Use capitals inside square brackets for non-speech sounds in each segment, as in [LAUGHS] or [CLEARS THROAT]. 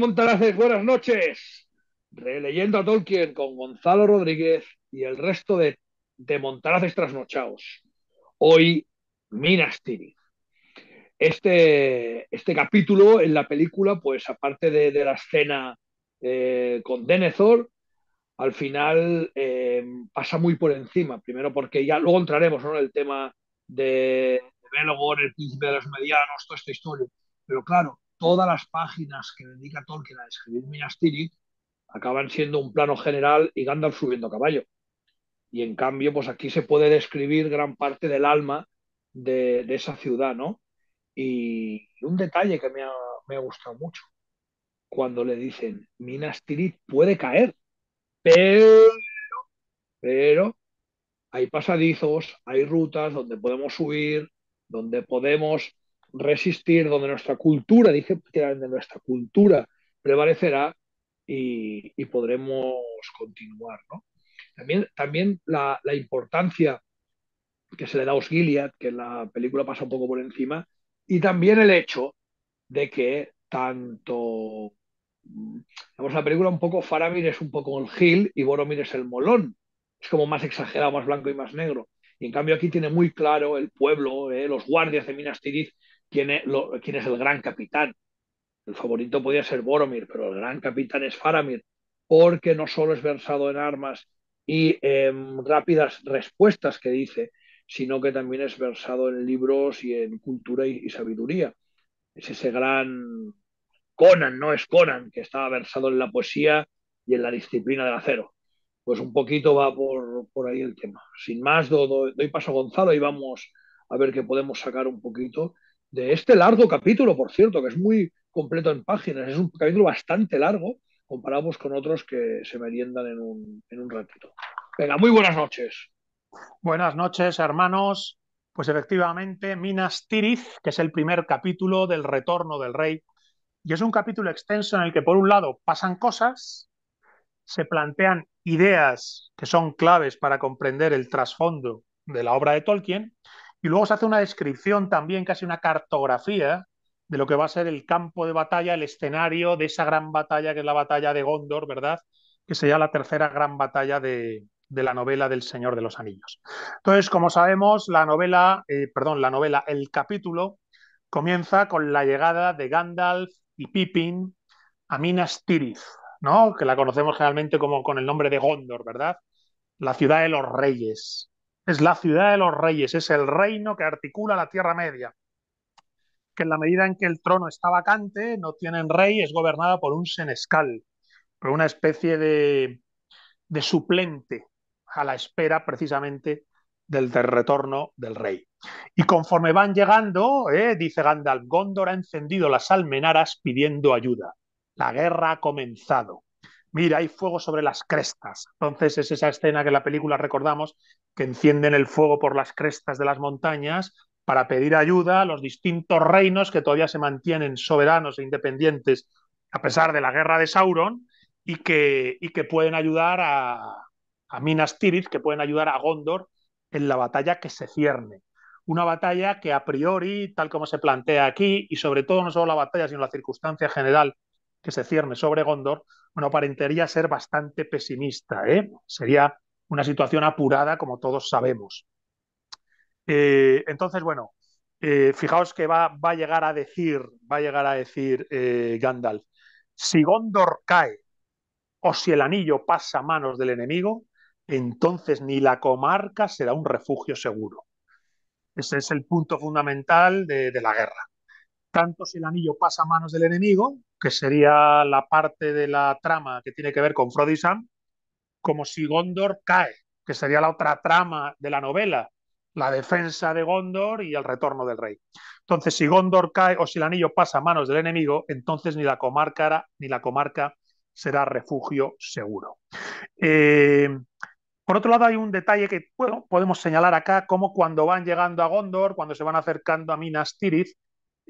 Montaraces buenas noches. Releyendo a Tolkien con Gonzalo Rodríguez y el resto de, de Montalaces trasnochados. Hoy, Minas Tirith. Este, este capítulo en la película, pues aparte de, la escena eh, con Denethor, al final eh, pasa muy por encima. Primero porque ya luego entraremos en el tema de, de Belogor, el príncipe de los medianos, toda esta historia. Pero claro, todas las páginas que dedica Tolkien a describir Minas Tirith acaban siendo un plano general y Gandalf subiendo a caballo. Y en cambio, pues aquí se puede describir gran parte del alma de, esa ciudad, ¿no? Y un detalle que me ha, gustado mucho, cuando le dicen, Minas Tirith puede caer, pero, pero hay pasadizos, hay rutas donde podemos subir, donde podemos resistir, donde nuestra cultura, dije nuestra cultura, prevalecerá y, podremos continuar. También, la, importancia que se le da a Osgiliad, que en la película pasa un poco por encima, y también el hecho de que tanto... Vamos, la película un poco Faramir es un poco el Gil y Boromir es el molón. Es como más exagerado, más blanco y más negro. Y en cambio aquí tiene muy claro el pueblo, eh, los guardias de Minas Tirith, quién es, el gran capitán. El favorito podía ser Boromir, pero el gran capitán es Faramir, porque no solo es versado en armas y eh, rápidas respuestas que dice, sino que también es versado en libros y en cultura y, sabiduría. Es ese gran Conan, no es Conan, que estaba versado en la poesía y en la disciplina del acero. Pues un poquito va por, por ahí el tema. Sin más, doy paso a Gonzalo y vamos a ver qué podemos sacar un poquito de este largo capítulo, por cierto, que es muy completo en páginas, es un capítulo bastante largo, comparamos con otros que se meriendan en un, en un ratito. Venga, muy buenas noches. Buenas noches, hermanos. Pues efectivamente, Minas Tirith, que es el primer capítulo del retorno del rey, y es un capítulo extenso en el que, por un lado, pasan cosas, se plantean ideas que son claves para comprender el trasfondo de la obra de Tolkien, y luego se hace una descripción también, casi una cartografía de lo que va a ser el campo de batalla, el escenario de esa gran batalla que es la batalla de Gondor, ¿verdad? Que sería la tercera gran batalla de, la novela del Señor de los Anillos. Entonces, como sabemos, la novela, eh, perdón, la novela, el capítulo comienza con la llegada de Gandalf y Pippin a Minas Tirith, ¿no? Que la conocemos generalmente como con el nombre de Gondor, ¿verdad? La ciudad de los reyes es la ciudad de los reyes, es el reino que articula la Tierra Media, que en la medida en que el trono está vacante, no tienen rey, es gobernada por un senescal, por una especie de, suplente a la espera precisamente del, retorno del rey. Y conforme van llegando, eh, dice Gandalf, Gondor ha encendido las almenaras pidiendo ayuda. La guerra ha comenzado mira, hay fuego sobre las crestas. Entonces es esa escena que en la película recordamos, que encienden el fuego por las crestas de las montañas para pedir ayuda a los distintos reinos que todavía se mantienen soberanos e independientes a pesar de la guerra de Sauron y que, que pueden ayudar a, a Minas Tirith, que pueden ayudar a Gondor en la batalla que se cierne. Una batalla que a priori, tal como se plantea aquí, y sobre todo no solo la batalla, sino la circunstancia general que se cierne sobre Gondor, bueno, aparentaría ser bastante pesimista. ¿eh? Sería una situación apurada, como todos sabemos. Eh, entonces, bueno, eh, fijaos que va, a llegar a decir, va a llegar a decir eh, Gandalf, si Gondor cae o si el anillo pasa a manos del enemigo, entonces ni la comarca será un refugio seguro. Ese es el punto fundamental de la guerra. Tanto si el anillo pasa a manos del enemigo, que sería la parte de la trama que tiene que ver con Frodisan como si Gondor cae, que sería la otra trama de la novela, la defensa de Gondor y el retorno del rey. Entonces, si Gondor cae o si el anillo pasa a manos del enemigo, entonces ni la comarca, ni la comarca será refugio seguro. Eh, por otro lado, hay un detalle que podemos señalar acá, como cuando van llegando a Gondor, cuando se van acercando a Minas Tirith,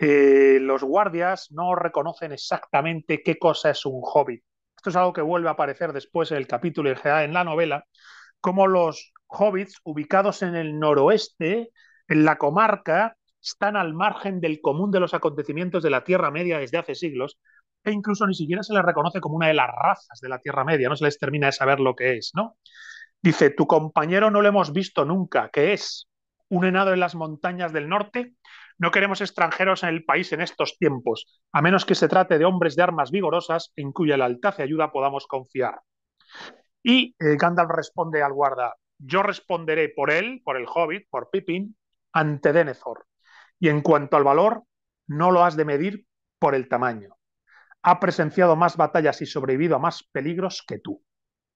eh, los guardias no reconocen exactamente qué cosa es un hobbit. Esto es algo que vuelve a aparecer después en el capítulo y en en la novela, como los hobbits ubicados en el noroeste, en la comarca, están al margen del común de los acontecimientos de la Tierra Media desde hace siglos, e incluso ni siquiera se les reconoce como una de las razas de la Tierra Media, no se les termina de saber lo que es, ¿no? Dice, tu compañero no lo hemos visto nunca, que es un enano en las montañas del norte, no queremos extranjeros en el país en estos tiempos, a menos que se trate de hombres de armas vigorosas en cuya lealtad y ayuda podamos confiar. Y eh, Gandalf responde al guarda, yo responderé por él, por el hobbit, por Pippin, ante Denethor. Y en cuanto al valor, no lo has de medir por el tamaño. Ha presenciado más batallas y sobrevivido a más peligros que tú.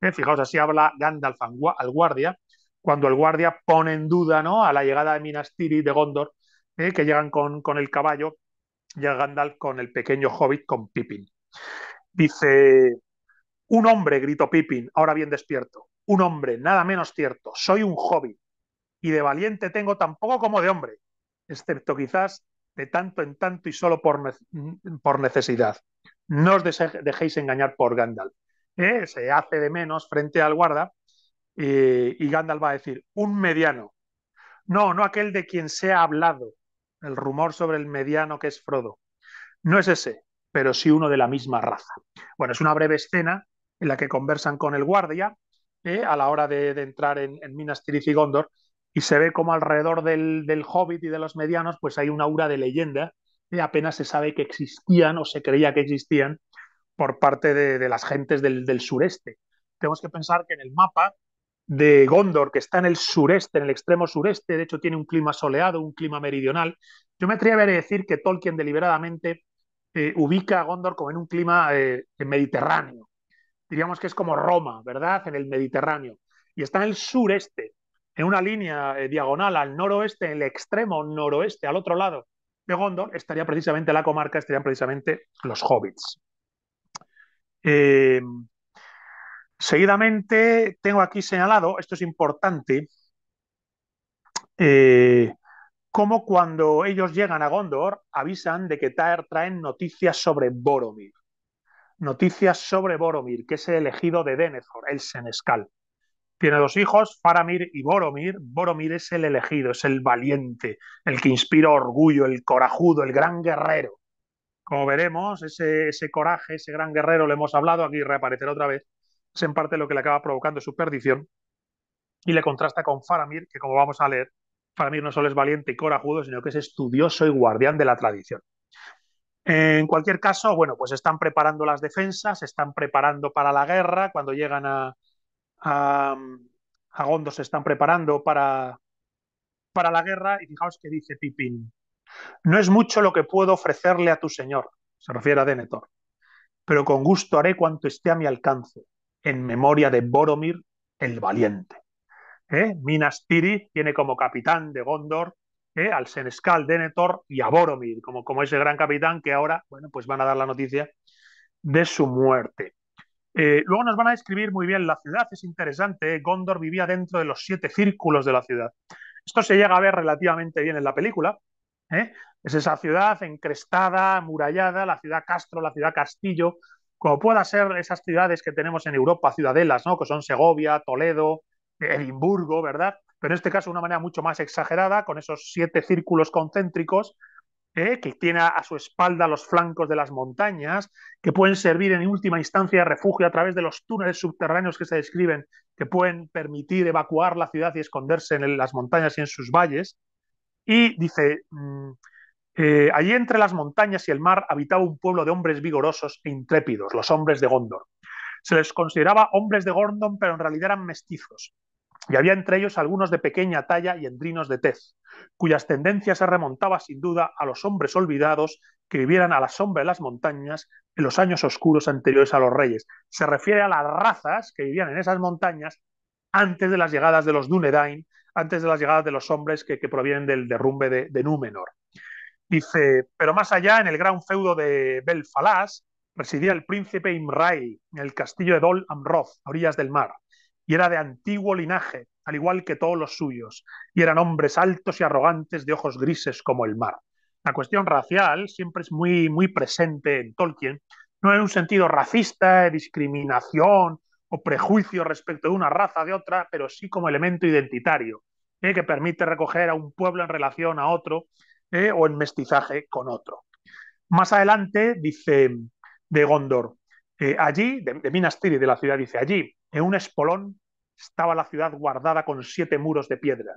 Eh, fijaos, así habla Gandalf al guardia, cuando el guardia pone en duda ¿no? a la llegada de Minas Tirith de Gondor ¿eh? que llegan con, el caballo, llega Gandalf con el pequeño hobbit, con Pippin. Dice, un hombre, gritó Pippin, ahora bien despierto, un hombre, nada menos cierto, soy un hobbit, y de valiente tengo tampoco como de hombre, excepto quizás de tanto en tanto y solo por, mm, por necesidad. No os dejéis engañar por Gandalf. ¿eh? Se hace de menos frente al guarda y, eh, y Gandalf va a decir, un mediano, no, no aquel de quien se ha hablado, el rumor sobre el mediano que es Frodo. No es ese, pero sí uno de la misma raza. Bueno, es una breve escena en la que conversan con el guardia eh, a la hora de, entrar en, Minas Tirith y Gondor y se ve como alrededor del, hobbit y de los medianos pues hay una aura de leyenda eh, apenas se sabe que existían o se creía que existían por parte de, las gentes del sureste. Tenemos que pensar que en el mapa de Gondor, que está en el sureste, en el extremo sureste, de hecho tiene un clima soleado, un clima meridional. Yo me atrevería a decir que Tolkien deliberadamente eh, ubica a Gondor como en un clima eh, mediterráneo. Diríamos que es como Roma, ¿verdad? En el Mediterráneo. Y está en el sureste, en una línea eh, diagonal al noroeste, en el extremo noroeste, al otro lado de Gondor, estaría precisamente la comarca, estarían precisamente los hobbits. Seguidamente tengo aquí señalado, esto es importante, eh, como cuando ellos llegan a Gondor avisan de que Taer traen noticias sobre Boromir. Noticias sobre Boromir, que es el elegido de Denethor, el senescal. Tiene dos hijos, Faramir y Boromir. Boromir es el elegido, es el valiente, el que inspira orgullo, el corajudo, el gran guerrero. Como veremos, ese, ese coraje, ese gran guerrero, le hemos hablado, aquí reaparecerá otra vez, es en parte lo que le acaba provocando su perdición y le contrasta con Faramir, que como vamos a leer, Faramir no solo es valiente y corajudo, sino que es estudioso y guardián de la tradición. En cualquier caso, bueno, pues están preparando las defensas, están preparando para la guerra, cuando llegan a, a, Gondo se están preparando para, para la guerra y fijaos que dice Pipín, no es mucho lo que puedo ofrecerle a tu señor, se refiere a Denethor, pero con gusto haré cuanto esté a mi alcance en memoria de Boromir el Valiente. ¿eh? Minas Tirith tiene como capitán de Gondor ¿eh? al senescal Denethor y a Boromir, como, ese gran capitán que ahora bueno, pues van a dar la noticia de su muerte. Eh, luego nos van a describir muy bien la ciudad, es interesante, Gondor vivía dentro de los siete círculos de la ciudad. Esto se llega a ver relativamente bien en la película. Es esa ciudad encrestada, amurallada, la ciudad Castro, la ciudad Castillo, como pueda ser esas ciudades que tenemos en Europa, ciudadelas, ¿no? Que son Segovia, Toledo, Edimburgo, ¿verdad? Pero en este caso de una manera mucho más exagerada, con esos siete círculos concéntricos ¿eh? que tiene a, su espalda los flancos de las montañas, que pueden servir en última instancia de refugio a través de los túneles subterráneos que se describen, que pueden permitir evacuar la ciudad y esconderse en las montañas y en sus valles. Y dice, mm, eh, allí entre las montañas y el mar habitaba un pueblo de hombres vigorosos e intrépidos, los hombres de Gondor. Se les consideraba hombres de Gondor, pero en realidad eran mestizos. Y había entre ellos algunos de pequeña talla y endrinos de tez, cuyas tendencias se remontaba sin duda a los hombres olvidados que vivieran a la sombra de las montañas en los años oscuros anteriores a los reyes. Se refiere a las razas que vivían en esas montañas antes de las llegadas de los Dunedain, antes de las llegadas de los hombres que, provienen del derrumbe de Númenor. Dice, pero más allá, en el gran feudo de Belfalas residía el príncipe Imray, en el castillo de Dol Amroth, a orillas del mar, y era de antiguo linaje, al igual que todos los suyos, y eran hombres altos y arrogantes de ojos grises como el mar. La cuestión racial siempre es muy, muy presente en Tolkien, no en un sentido racista, discriminación o prejuicio respecto de una raza de otra, pero sí como elemento identitario, eh, que permite recoger a un pueblo en relación a otro eh, o en mestizaje con otro. Más adelante dice de Gondor, eh, allí, de, Minas Tirith, de la ciudad, dice, allí, en un espolón, estaba la ciudad guardada con siete muros de piedra,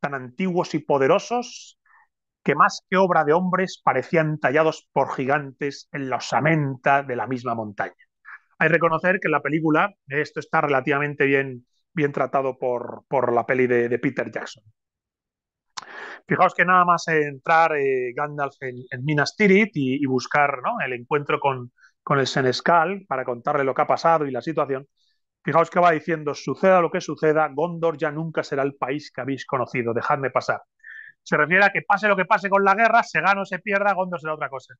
tan antiguos y poderosos que más que obra de hombres parecían tallados por gigantes en la osamenta de la misma montaña. Hay que reconocer que en la película esto está relativamente bien, bien tratado por, por la peli de Peter Jackson. Fijaos que nada más entrar eh, Gandalf en, Minas Tirith y, buscar el encuentro con, el Senescal para contarle lo que ha pasado y la situación, fijaos que va diciendo, suceda lo que suceda, Gondor ya nunca será el país que habéis conocido, dejadme pasar. Se refiere a que pase lo que pase con la guerra, se gana o se pierda, Gondor será otra cosa.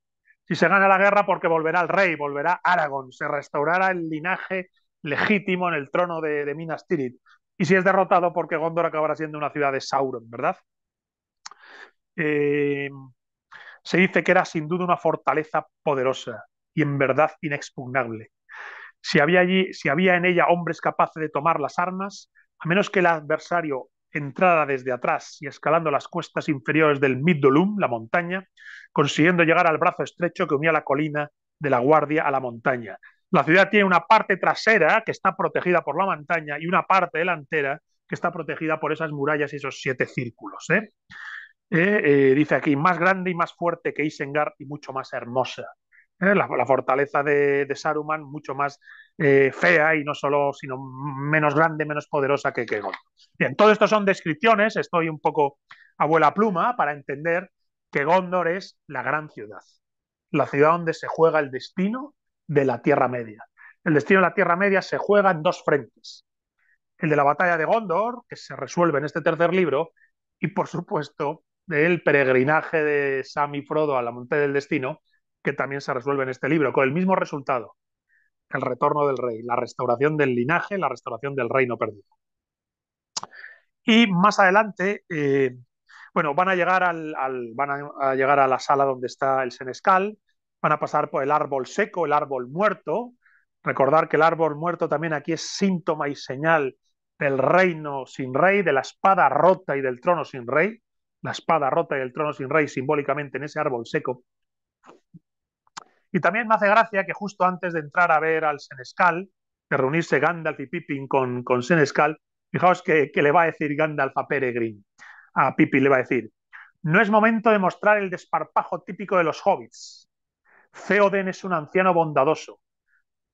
Si se gana la guerra, porque volverá el rey, volverá Aragón, se restaurará el linaje legítimo en el trono de, de Minas Tirith. Y si es derrotado, porque Gondor acabará siendo una ciudad de Sauron, ¿verdad? Eh, se dice que era sin duda una fortaleza poderosa y en verdad inexpugnable. Si había, allí, si había en ella hombres capaces de tomar las armas, a menos que el adversario entrara desde atrás y escalando las cuestas inferiores del Middolum, la montaña, consiguiendo llegar al brazo estrecho que unía la colina de la Guardia a la montaña. La ciudad tiene una parte trasera que está protegida por la montaña y una parte delantera que está protegida por esas murallas y esos siete círculos. ¿eh? ¿eh? Eh, dice aquí, más grande y más fuerte que Isengard y mucho más hermosa. ¿Eh? la, fortaleza de, Saruman, mucho más fea y no solo, sino menos grande, menos poderosa que, Gondor Bien, todo esto son descripciones, estoy un poco abuela pluma para entender que Gondor es la gran ciudad, la ciudad donde se juega el destino de la Tierra Media. El destino de la Tierra Media se juega en dos frentes. El de la batalla de Gondor, que se resuelve en este tercer libro, y por supuesto del peregrinaje de Sam y Frodo a la montaña del destino, que también se resuelve en este libro, con el mismo resultado, el retorno del rey, la restauración del linaje, la restauración del reino perdido. Y más adelante, eh, bueno, van a, llegar al, van a llegar a la sala donde está el senescal, van a pasar por el árbol seco, el árbol muerto. Recordar que el árbol muerto también aquí es síntoma y señal del reino sin rey, de la espada rota y del trono sin rey la espada rota y el trono sin rey simbólicamente en ese árbol seco. Y también me hace gracia que justo antes de entrar a ver al Senescal, de reunirse Gandalf y Pippin con, con Senescal, fijaos que, que, le va a decir Gandalf a Peregrine, a Pippin le va a decir, no es momento de mostrar el desparpajo típico de los hobbits. Theoden es un anciano bondadoso,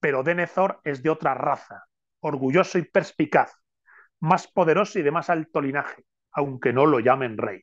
pero Denethor es de otra raza, orgulloso y perspicaz, más poderoso y de más alto linaje, aunque no lo llamen rey.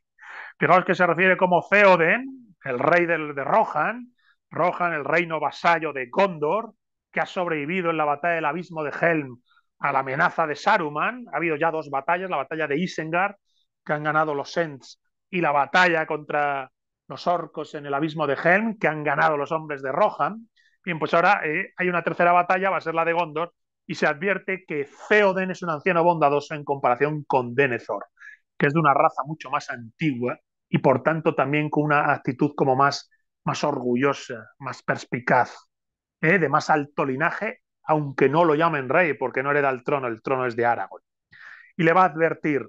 Fijaos que se refiere como Feoden, el rey de Rohan, Rohan, el reino vasallo de Gondor, que ha sobrevivido en la batalla del abismo de Helm a la amenaza de Saruman. Ha habido ya dos batallas, la batalla de Isengard, que han ganado los Ents, y la batalla contra los orcos en el abismo de Helm, que han ganado los hombres de Rohan. Bien, pues ahora eh, hay una tercera batalla, va a ser la de Gondor, y se advierte que Feoden es un anciano bondadoso en comparación con Denethor, que es de una raza mucho más antigua y por tanto también con una actitud como más, más orgullosa, más perspicaz, ¿eh? de más alto linaje, aunque no lo llamen rey, porque no hereda el trono, el trono es de Aragón. Y le va a advertir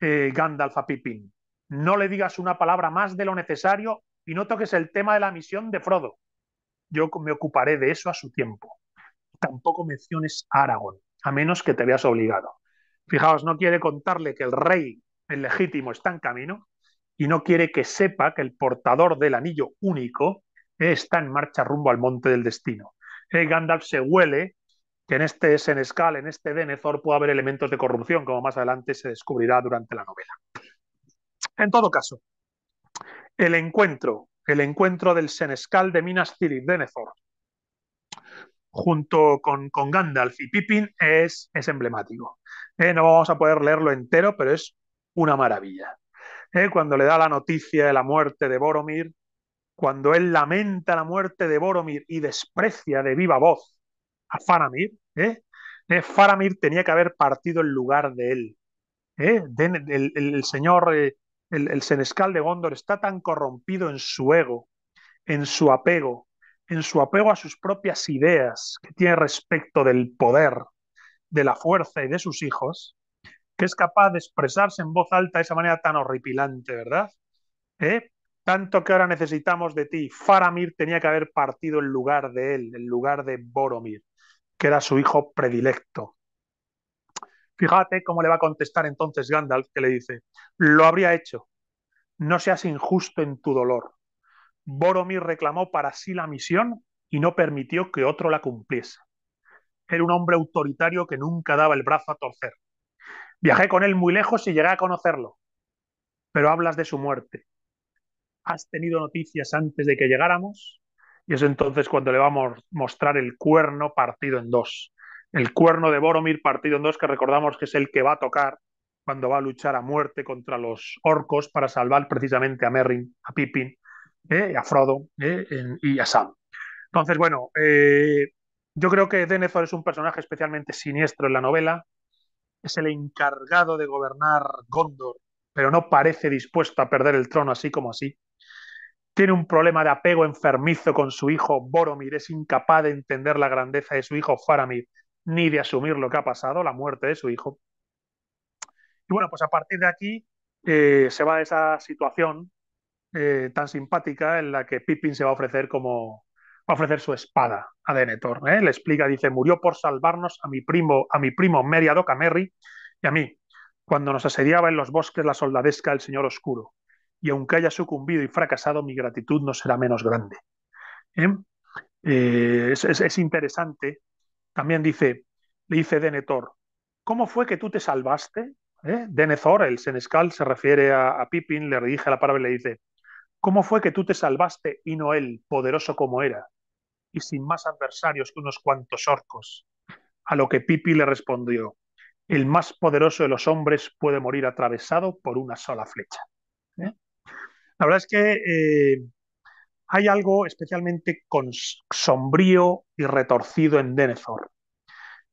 eh, Gandalf a Pippin, no le digas una palabra más de lo necesario y no toques el tema de la misión de Frodo. Yo me ocuparé de eso a su tiempo. Tampoco menciones a Aragón, a menos que te veas obligado. Fijaos, no quiere contarle que el rey, el legítimo, está en camino, y no quiere que sepa que el portador del anillo único está en marcha rumbo al monte del destino. Eh, Gandalf se huele que en este Senescal, en este Denethor, puede haber elementos de corrupción, como más adelante se descubrirá durante la novela. En todo caso, el encuentro, el encuentro del Senescal de Minas Tirith, Denethor, junto con, Gandalf y Pippin, es, emblemático. Eh, no vamos a poder leerlo entero, pero es una maravilla. ¿eh? cuando le da la noticia de la muerte de Boromir, cuando él lamenta la muerte de Boromir y desprecia de viva voz a Faramir, ¿eh? ¿Eh? Faramir tenía que haber partido en lugar de él. ¿eh? el, señor, el, el senescal de Gondor está tan corrompido en su ego, en su apego, en su apego a sus propias ideas que tiene respecto del poder, de la fuerza y de sus hijos, que es capaz de expresarse en voz alta de esa manera tan horripilante, ¿verdad? ¿Eh? Tanto que ahora necesitamos de ti. Faramir tenía que haber partido en lugar de él, en lugar de Boromir, que era su hijo predilecto. Fíjate cómo le va a contestar entonces Gandalf, que le dice, lo habría hecho. No seas injusto en tu dolor. Boromir reclamó para sí la misión y no permitió que otro la cumpliese. Era un hombre autoritario que nunca daba el brazo a torcer. Viajé con él muy lejos y llegué a conocerlo, pero hablas de su muerte. ¿Has tenido noticias antes de que llegáramos? Y es entonces cuando le vamos a mostrar el cuerno partido en dos. El cuerno de Boromir partido en dos, que recordamos que es el que va a tocar cuando va a luchar a muerte contra los orcos para salvar precisamente a Merrin, a Pippin, eh, a Frodo eh, y a Sam. Entonces, bueno, eh, yo creo que Denethor es un personaje especialmente siniestro en la novela es el encargado de gobernar Gondor, pero no parece dispuesto a perder el trono así como así. Tiene un problema de apego enfermizo con su hijo Boromir, es incapaz de entender la grandeza de su hijo Faramir, ni de asumir lo que ha pasado, la muerte de su hijo. Y bueno, pues a partir de aquí eh, se va esa situación eh, tan simpática en la que Pippin se va a ofrecer como, a ofrecer su espada a Denethor. ¿eh? Le explica, dice, murió por salvarnos a mi primo, a mi primo Meriadoc, a y a mí, cuando nos asediaba en los bosques la soldadesca del Señor Oscuro. Y aunque haya sucumbido y fracasado, mi gratitud no será menos grande. ¿eh? Eh, es, interesante. También dice, le dice Denethor, ¿cómo fue que tú te salvaste? Denethor, el senescal, se refiere a, Pippin, le redige la palabra y le dice, ¿cómo fue que tú te salvaste y no él, poderoso como era? y sin más adversarios que unos cuantos orcos. A lo que Pipi le respondió, el más poderoso de los hombres puede morir atravesado por una sola flecha. ¿eh? La verdad es que eh, hay algo especialmente sombrío y retorcido en Denethor.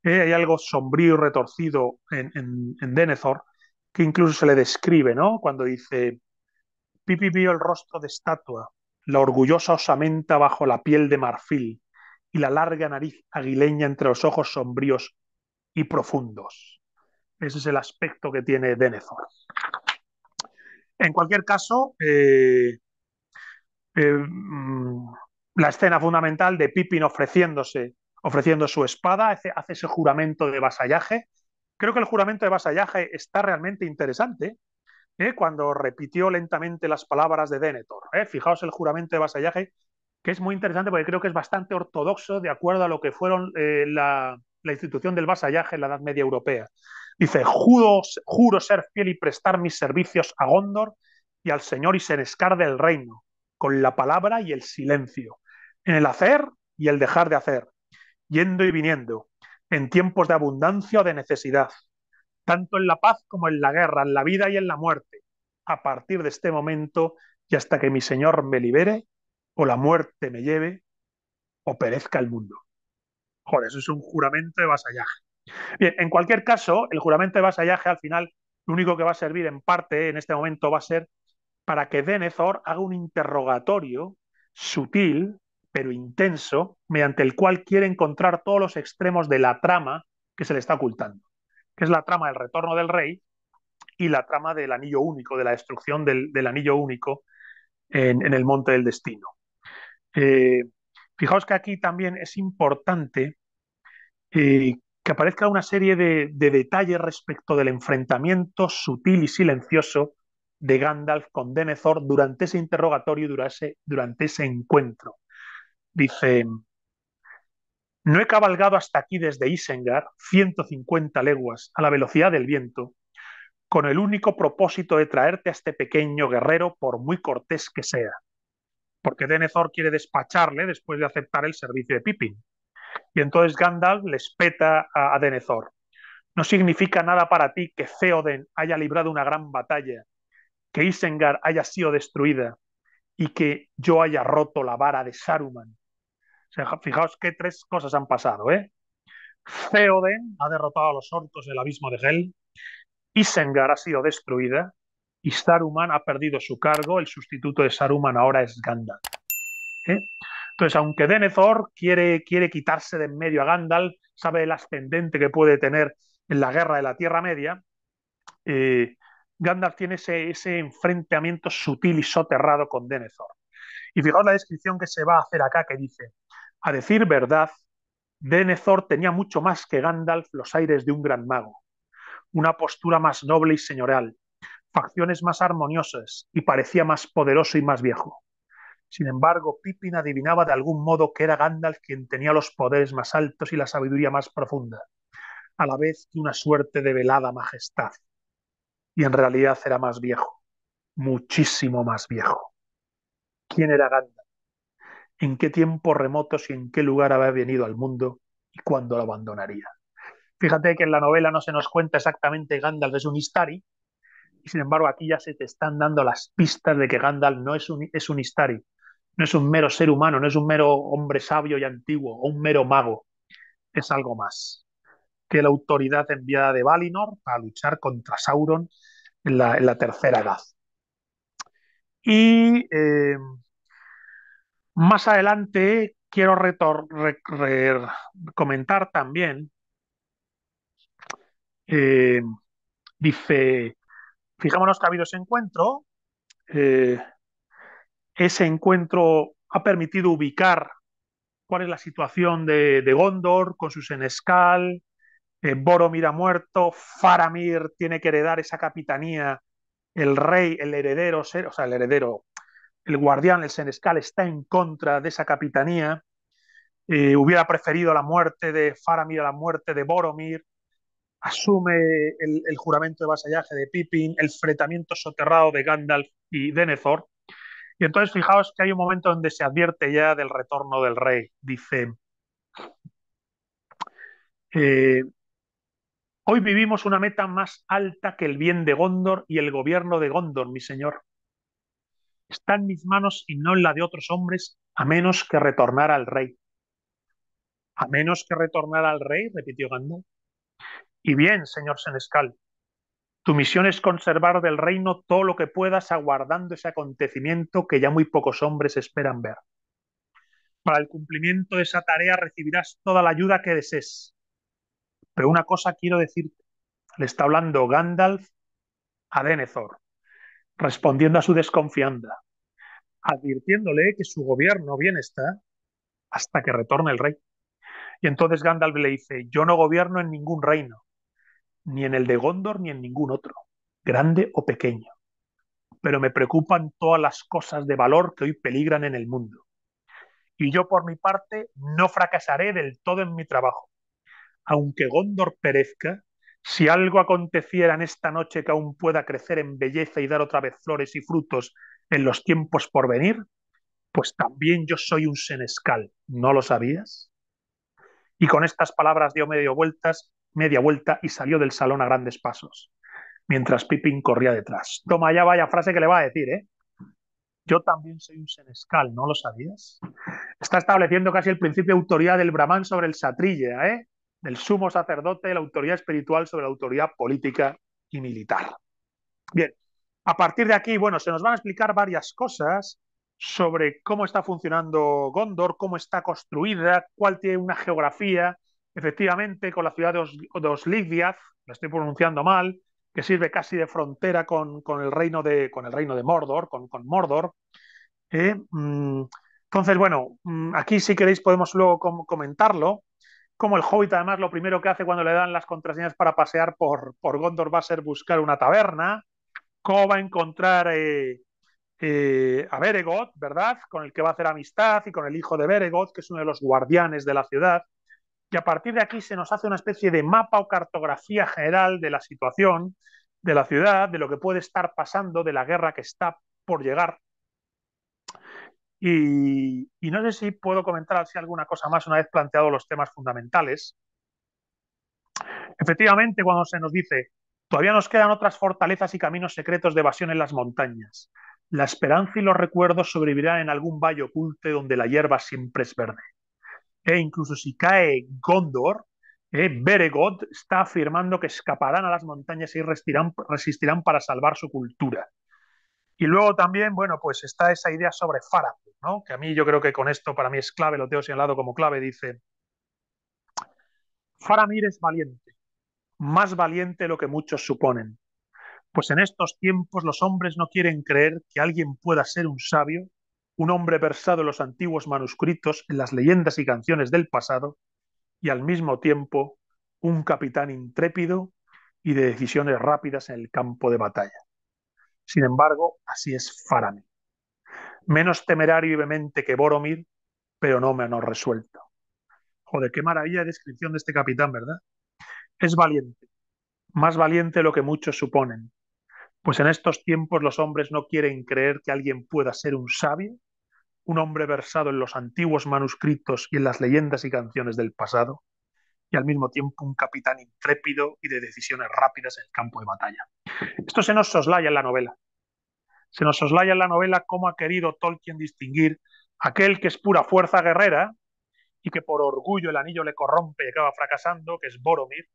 ¿eh? hay algo sombrío y retorcido en, Denethor que incluso se le describe, ¿no? Cuando dice, Pipi vio el rostro de estatua, la orgullosa osamenta bajo la piel de marfil y la larga nariz aguileña entre los ojos sombríos y profundos. Ese es el aspecto que tiene Denethor. En cualquier caso, eh, eh, mm, la escena fundamental de Pippin ofreciéndose, ofreciendo su espada, hace, ese juramento de vasallaje. Creo que el juramento de vasallaje está realmente interesante, ¿eh? cuando repitió lentamente las palabras de Denethor. ¿eh? Fijaos el juramento de vasallaje, que es muy interesante porque creo que es bastante ortodoxo de acuerdo a lo que fueron eh, la, institución del vasallaje en la Edad Media Europea. Dice, juro, juro ser fiel y prestar mis servicios a Gondor y al señor y senescar del reino, con la palabra y el silencio, en el hacer y el dejar de hacer, yendo y viniendo, en tiempos de abundancia o de necesidad, tanto en la paz como en la guerra, en la vida y en la muerte, a partir de este momento y hasta que mi Señor me libere, o la muerte me lleve, o perezca el mundo. Joder, eso es un juramento de vasallaje. Bien, en cualquier caso, el juramento de vasallaje al final lo único que va a servir en parte en este momento va a ser para que Denethor haga un interrogatorio sutil, pero intenso, mediante el cual quiere encontrar todos los extremos de la trama que se le está ocultando que es la trama del retorno del rey y la trama del anillo único, de la destrucción del, anillo único en, el monte del destino. Eh, fijaos que aquí también es importante eh, que aparezca una serie de, detalles respecto del enfrentamiento sutil y silencioso de Gandalf con Denethor durante ese interrogatorio y durante ese, durante ese encuentro. Dice, no he cabalgado hasta aquí desde Isengar, 150 leguas, a la velocidad del viento, con el único propósito de traerte a este pequeño guerrero, por muy cortés que sea. Porque Denethor quiere despacharle después de aceptar el servicio de Pippin. Y entonces Gandalf les peta a, Denethor. No significa nada para ti que Feoden haya librado una gran batalla, que Isengar haya sido destruida y que yo haya roto la vara de Saruman fijaos qué tres cosas han pasado, ¿eh? Theoden ha derrotado a los orcos del abismo de Hel, Isengar ha sido destruida y Saruman ha perdido su cargo, el sustituto de Saruman ahora es Gandalf. ¿eh? Entonces, aunque Denethor quiere, quiere quitarse de en medio a Gandalf, sabe el ascendente que puede tener en la guerra de la Tierra Media, eh, Gandalf tiene ese, ese, enfrentamiento sutil y soterrado con Denethor. Y fijaos la descripción que se va a hacer acá, que dice, a decir verdad, Denethor tenía mucho más que Gandalf los aires de un gran mago, una postura más noble y señorial, facciones más armoniosas y parecía más poderoso y más viejo. Sin embargo, Pippin adivinaba de algún modo que era Gandalf quien tenía los poderes más altos y la sabiduría más profunda, a la vez que una suerte de velada majestad. Y en realidad era más viejo, muchísimo más viejo. ¿Quién era Gandalf? en qué tiempos remotos y en qué lugar había venido al mundo y cuándo lo abandonaría. Fíjate que en la novela no se nos cuenta exactamente Gandalf es un Istari, y sin embargo aquí ya se te están dando las pistas de que Gandalf no es un, es un Istari, no es un mero ser humano, no es un mero hombre sabio y antiguo, o un mero mago, es algo más. Que la autoridad enviada de Valinor para luchar contra Sauron en la, tercera edad. Y eh, más adelante quiero comentar también, eh, dice, fijémonos que ha habido ese encuentro, eh, ese encuentro ha permitido ubicar cuál es la situación de, Gondor con su senescal, eh, Boromir ha muerto, Faramir tiene que heredar esa capitanía, el rey, el heredero, o sea, el heredero el guardián, el senescal, está en contra de esa capitanía, eh, hubiera preferido la muerte de Faramir a la muerte de Boromir, asume el, juramento de vasallaje de Pippin, el fretamiento soterrado de Gandalf y Denethor. Y entonces fijaos que hay un momento donde se advierte ya del retorno del rey. Dice, eh, hoy vivimos una meta más alta que el bien de Gondor y el gobierno de Gondor, mi señor está en mis manos y no en la de otros hombres, a menos que retornara al rey. A menos que retornara al rey, repitió Gandalf. Y bien, señor Senescal, tu misión es conservar del reino todo lo que puedas aguardando ese acontecimiento que ya muy pocos hombres esperan ver. Para el cumplimiento de esa tarea recibirás toda la ayuda que desees. Pero una cosa quiero decirte. Le está hablando Gandalf a Denethor, respondiendo a su desconfianza advirtiéndole que su gobierno bien está hasta que retorne el rey. Y entonces Gandalf le dice, yo no gobierno en ningún reino, ni en el de Gondor ni en ningún otro, grande o pequeño, pero me preocupan todas las cosas de valor que hoy peligran en el mundo. Y yo por mi parte no fracasaré del todo en mi trabajo. Aunque Gondor perezca, si algo aconteciera en esta noche que aún pueda crecer en belleza y dar otra vez flores y frutos en los tiempos por venir, pues también yo soy un senescal, ¿no lo sabías? Y con estas palabras dio medio vueltas, media vuelta y salió del salón a grandes pasos, mientras Pippin corría detrás. Toma ya vaya frase que le va a decir, ¿eh? Yo también soy un senescal, ¿no lo sabías? Está estableciendo casi el principio de autoridad del brahman sobre el satrilla, ¿eh? Del sumo sacerdote, la autoridad espiritual sobre la autoridad política y militar. Bien, a partir de aquí, bueno, se nos van a explicar varias cosas sobre cómo está funcionando Gondor, cómo está construida, cuál tiene una geografía, efectivamente, con la ciudad de, los de lo estoy pronunciando mal, que sirve casi de frontera con, el, reino de, con el reino de Mordor, con, con Mordor. ¿eh? Mm, entonces, bueno, mm, aquí si queréis podemos luego comentarlo. Como el hobbit, además, lo primero que hace cuando le dan las contraseñas para pasear por, por Gondor va a ser buscar una taberna cómo va a encontrar eh, eh, a Beregoth, ¿verdad? Con el que va a hacer amistad y con el hijo de Beregoth, que es uno de los guardianes de la ciudad. Y a partir de aquí se nos hace una especie de mapa o cartografía general de la situación de la ciudad, de lo que puede estar pasando, de la guerra que está por llegar. Y, no sé si puedo comentar así alguna cosa más una vez planteado los temas fundamentales. Efectivamente, cuando se nos dice Todavía nos quedan otras fortalezas y caminos secretos de evasión en las montañas. La esperanza y los recuerdos sobrevivirán en algún valle oculto donde la hierba siempre es verde. E incluso si cae Gondor, eh, está afirmando que escaparán a las montañas y resistirán para salvar su cultura. Y luego también, bueno, pues está esa idea sobre Faramir, ¿no? que a mí yo creo que con esto para mí es clave, lo tengo señalado como clave, dice, Faramir es valiente, más valiente lo que muchos suponen. Pues en estos tiempos los hombres no quieren creer que alguien pueda ser un sabio, un hombre versado en los antiguos manuscritos, en las leyendas y canciones del pasado, y al mismo tiempo un capitán intrépido y de decisiones rápidas en el campo de batalla. Sin embargo, así es Faramir. Menos temerario y vemente que Boromir, pero no menos resuelto. Joder, qué maravilla de descripción de este capitán, ¿verdad? es valiente, más valiente lo que muchos suponen, pues en estos tiempos los hombres no quieren creer que alguien pueda ser un sabio, un hombre versado en los antiguos manuscritos y en las leyendas y canciones del pasado, y al mismo tiempo un capitán intrépido y de decisiones rápidas en el campo de batalla. Esto se nos soslaya en la novela. Se nos soslaya en la novela cómo ha querido Tolkien distinguir aquel que es pura fuerza guerrera y que por orgullo el anillo le corrompe y acaba fracasando, que es Boromir,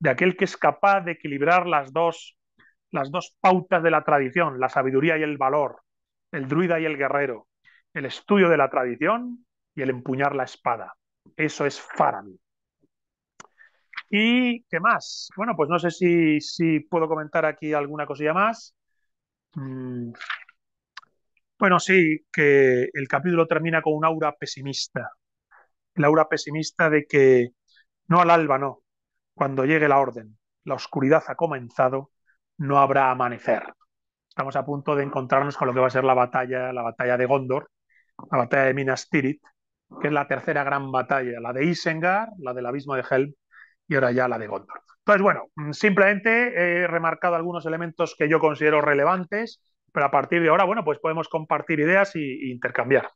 de aquel que es capaz de equilibrar las dos, las dos pautas de la tradición, la sabiduría y el valor, el druida y el guerrero, el estudio de la tradición y el empuñar la espada. Eso es Faram ¿Y qué más? Bueno, pues no sé si, si puedo comentar aquí alguna cosilla más. Mm. Bueno, sí, que el capítulo termina con un aura pesimista. El aura pesimista de que no al alba, no, cuando llegue la orden, la oscuridad ha comenzado, no habrá amanecer. Estamos a punto de encontrarnos con lo que va a ser la batalla, la batalla de Gondor, la batalla de Minas Tirith, que es la tercera gran batalla, la de Isengard, la del abismo de Helm y ahora ya la de Gondor. Entonces, bueno, mm, simplemente he remarcado algunos elementos que yo considero relevantes, pero a partir de ahora, bueno, pues podemos compartir ideas e intercambiar.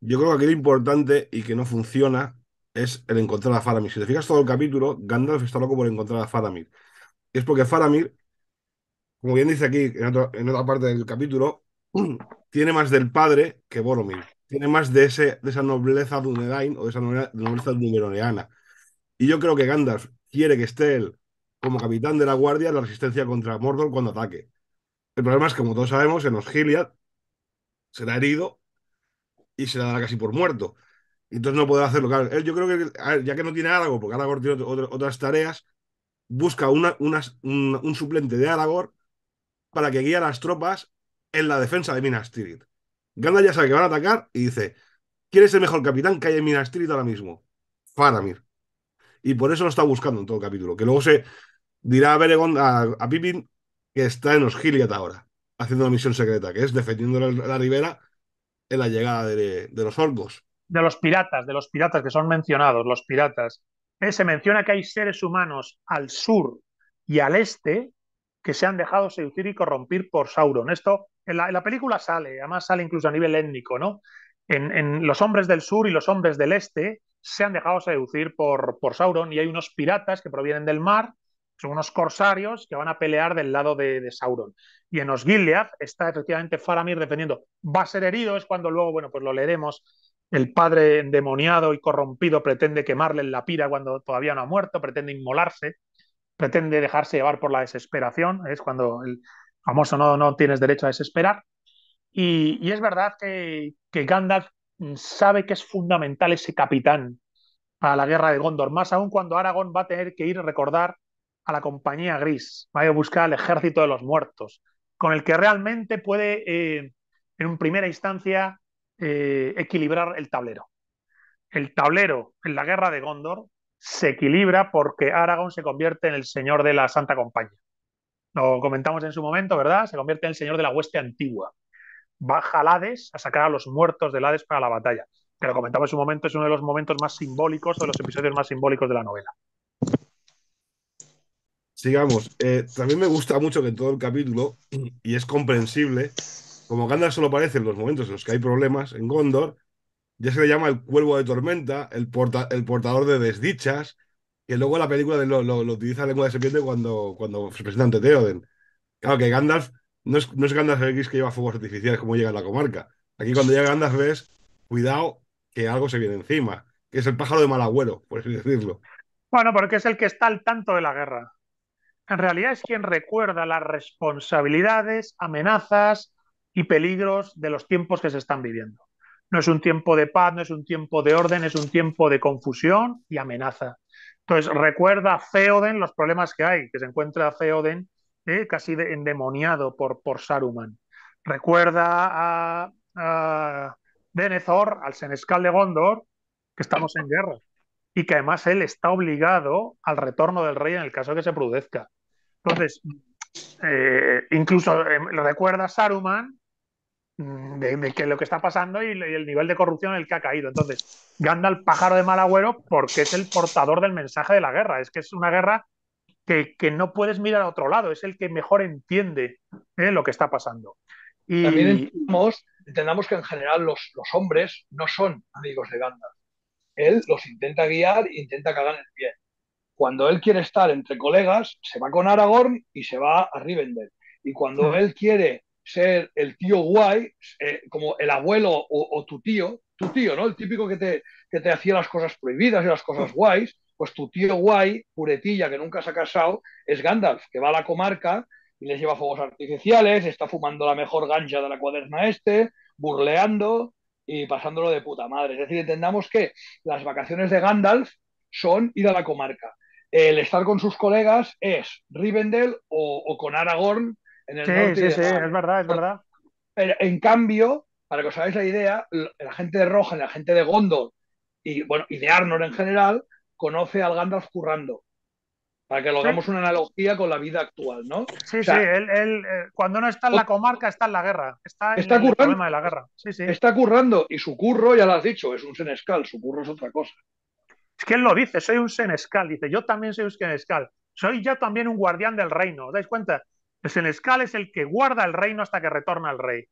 Yo creo que lo importante y que no funciona es el encontrar a Faramir. Si te fijas todo el capítulo, Gandalf está loco por encontrar a Faramir. es porque Faramir, como bien dice aquí en, otra parte del capítulo, [CLEARS THROAT] tiene más del padre que Boromir. Tiene más de, ese, de esa nobleza dunedain o de esa nobleza dungeroneana. Y yo creo que Gandalf quiere que esté él como capitán de la guardia la resistencia contra Mordor cuando ataque. El problema es que, como todos sabemos, en los será herido y será dará casi por muerto. Entonces no puede hacerlo. yo creo que, ya que no tiene Aragorn, porque Aragorn tiene otras tareas, busca una, un, suplente de Aragorn para que guíe a las tropas en la defensa de Minas Tirith. Gandalf ya sabe que van a atacar y dice: ¿Quién es el mejor capitán que hay en Minas Tirith ahora mismo? Faramir. Y por eso lo está buscando en todo el capítulo. Que luego se dirá a a, Pippin, que está en Osgiliath ahora, haciendo una misión secreta, que es defendiendo la, ribera en la llegada de, de los orcos de los piratas, de los piratas que son mencionados, los piratas, eh, se menciona que hay seres humanos al sur y al este que se han dejado seducir y corrompir por Sauron. Esto en la, película sale, además sale incluso a nivel étnico, ¿no? En, los hombres del sur y los hombres del este se han dejado seducir por, por Sauron y hay unos piratas que provienen del mar, son unos corsarios que van a pelear del lado de, de Sauron. Y en Osgiliath está efectivamente Faramir defendiendo. Va a ser herido, es cuando luego, bueno, pues lo leeremos, el padre endemoniado y corrompido pretende quemarle en la pira cuando todavía no ha muerto, pretende inmolarse, pretende dejarse llevar por la desesperación, es cuando el famoso no, no tienes derecho a desesperar. Y, es verdad que, que, Gandalf sabe que es fundamental ese capitán para la guerra de Gondor, más aún cuando Aragorn va a tener que ir a recordar a la compañía gris, va a ir a buscar al ejército de los muertos, con el que realmente puede, eh, en primera instancia, eh, equilibrar el tablero. El tablero en la guerra de Gondor se equilibra porque Aragorn se convierte en el señor de la Santa Compañía. Lo comentamos en su momento, ¿verdad? Se convierte en el señor de la hueste antigua. Baja al Hades a sacar a los muertos de Hades para la batalla. Que lo comentamos en su momento, es uno de los momentos más simbólicos, o de los episodios más simbólicos de la novela. Sigamos. Eh, también me gusta mucho que todo el capítulo, y es comprensible, como Gandalf solo aparece en los momentos en los que hay problemas, en Gondor, ya se le llama el cuervo de tormenta, el, portador de desdichas, que luego la película lo, utiliza lengua de serpiente cuando, cuando se presenta ante Theoden. Claro que Gandalf no es, Gandalf X que lleva fuegos artificiales como llega a la comarca. Aquí cuando llega Gandalf ves, cuidado, que algo se viene encima, que es el pájaro de mal agüero, por así decirlo. Bueno, porque es el que está al tanto de la guerra. En realidad es quien recuerda las responsabilidades, amenazas, y peligros de los tiempos que se están viviendo. No es un tiempo de paz, no es un tiempo de orden, es un tiempo de confusión y amenaza. Entonces, recuerda a Feoden los problemas que hay, que se encuentra Feoden ¿eh? casi endemoniado por, por Saruman. Recuerda a, a Denethor, al senescal de Gondor, que estamos en guerra y que además él está obligado al retorno del rey en el caso que se produzca. Entonces, eh, incluso eh, recuerda a Saruman Mm, de, lo que está pasando y, el nivel de corrupción en el que ha caído. Entonces, Gandalf, pájaro de mal agüero, porque es el portador del mensaje de la guerra. Es que es una guerra que, no puedes mirar a otro lado, es el que mejor entiende eh, lo que está pasando. Y... También entendamos, que en general los, hombres no son amigos de Gandalf. Él los intenta guiar e intenta cagar en el pie Cuando él quiere estar entre colegas, se va con Aragorn y se va a Rivendell. Y cuando él quiere ser el tío guay, eh, como el abuelo o, tu tío, tu tío, ¿no? El típico que te, te hacía las cosas prohibidas y las cosas guays, pues tu tío guay, puretilla, que nunca se ha casado, es Gandalf, que va a la comarca y les lleva fuegos artificiales, está fumando la mejor gancha de la cuaderna este, burleando y pasándolo de puta madre. Es decir, entendamos que las vacaciones de Gandalf son ir a la comarca. El estar con sus colegas es Rivendell o con Aragorn sí, sí, sí, es verdad, es verdad. En cambio, para que os hagáis la idea, la gente de Roja, la gente de Gondor y, bueno, de Arnor en general, conoce al Gandalf currando. Para que lo una analogía con la vida actual, ¿no? Sí, sí, él, él, eh, cuando no está en la comarca, está en la guerra. Está, en el de la guerra. Está currando, y su curro, ya lo has dicho, es un senescal, su curro es otra cosa. Es que él lo dice, soy un senescal, dice, yo también soy un senescal, soy ya también un guardián del reino, ¿os dais cuenta? El pues senescal es el que guarda el reino hasta que retorna el rey.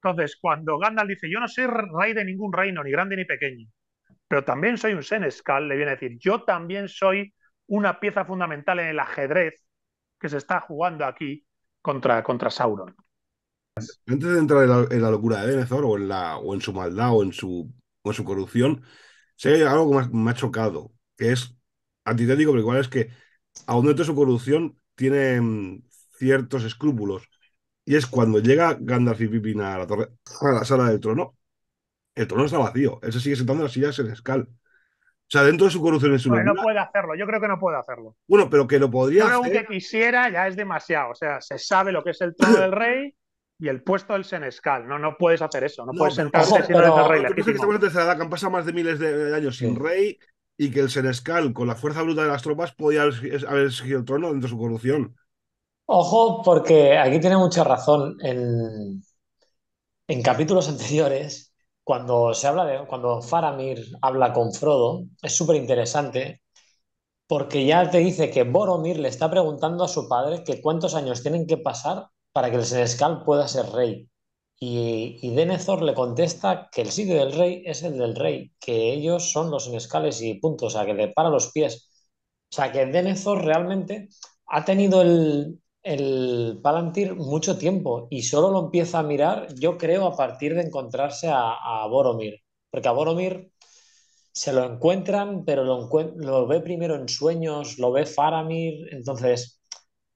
Entonces, cuando Gandalf dice, yo no soy rey de ningún reino, ni grande ni pequeño, pero también soy un senescal, le viene a decir, yo también soy una pieza fundamental en el ajedrez que se está jugando aquí contra, contra Sauron. Antes de entrar en la, locura de Denethor, o en, la, o en su maldad, o en su, corrupción, sé que hay algo que me ha, chocado, que es antitético, pero igual es que, aún de su corrupción, tiene mm, ciertos escrúpulos. Y es cuando llega Gandalf y Pippin a la, torre, a la sala del trono. El trono está vacío. Él se sigue sentando en la silla del senescal O sea, dentro de su corrupción en su No puede hacerlo, yo creo que no puede hacerlo. Bueno, pero que lo podría hacer... aunque quisiera, ya es demasiado. O sea, se sabe lo que es el trono del rey y el puesto del senescal. No, no puedes hacer eso, no, puedes sentarte si no eres rey. que estamos en tercera edad, han pasado más de miles de años sin rey y que el senescal, con la fuerza bruta de las tropas, podía haber seguido el trono dentro de su corrupción. Ojo, porque aquí tiene mucha razón. En, capítulos anteriores, cuando se habla de, cuando Faramir habla con Frodo, es súper interesante porque ya te dice que Boromir le está preguntando a su padre que cuántos años tienen que pasar para que el Senescal pueda ser rey. Y, y Denethor le contesta que el sitio del rey es el del rey, que ellos son los Senescales y punto, o sea, que le para los pies. O sea, que Denethor realmente ha tenido el, el Palantir mucho tiempo y solo lo empieza a mirar, yo creo, a partir de encontrarse a, Boromir. Porque a Boromir se lo encuentran, pero lo, ve primero en sueños, lo ve Faramir. Entonces,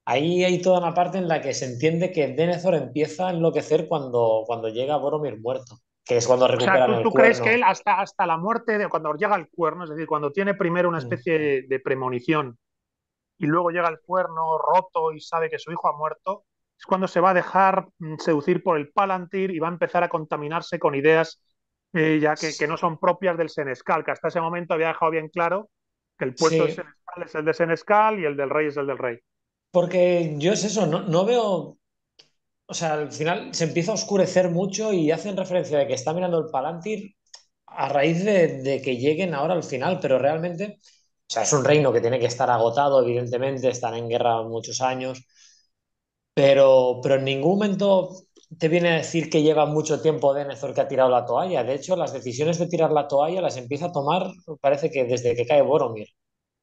ahí hay toda una parte en la que se entiende que Denethor empieza a enloquecer cuando, cuando llega Boromir muerto. Que es cuando recupera ¿tú, crees que él hasta, hasta la muerte, de, cuando llega al cuerno, es decir, cuando tiene primero una mm. especie de premonición y luego llega al cuerno roto y sabe que su hijo ha muerto, es cuando se va a dejar mm, seducir por el Palantir y va a empezar a contaminarse con ideas eh, ya que, no son propias del Senescal, que hasta ese momento había dejado bien claro que el puesto del Senescal es el de Senescal y el del rey es el del rey. Porque yo es eso, no, veo o sea, al final se empieza a oscurecer mucho y hacen referencia de que está mirando el Palantir a raíz de, de, que lleguen ahora al final, pero realmente o sea, es un reino que tiene que estar agotado, evidentemente, están en guerra muchos años, pero, pero en ningún momento te viene a decir que lleva mucho tiempo Denethor que ha tirado la toalla. De hecho, las decisiones de tirar la toalla las empieza a tomar, parece que desde que cae Boromir.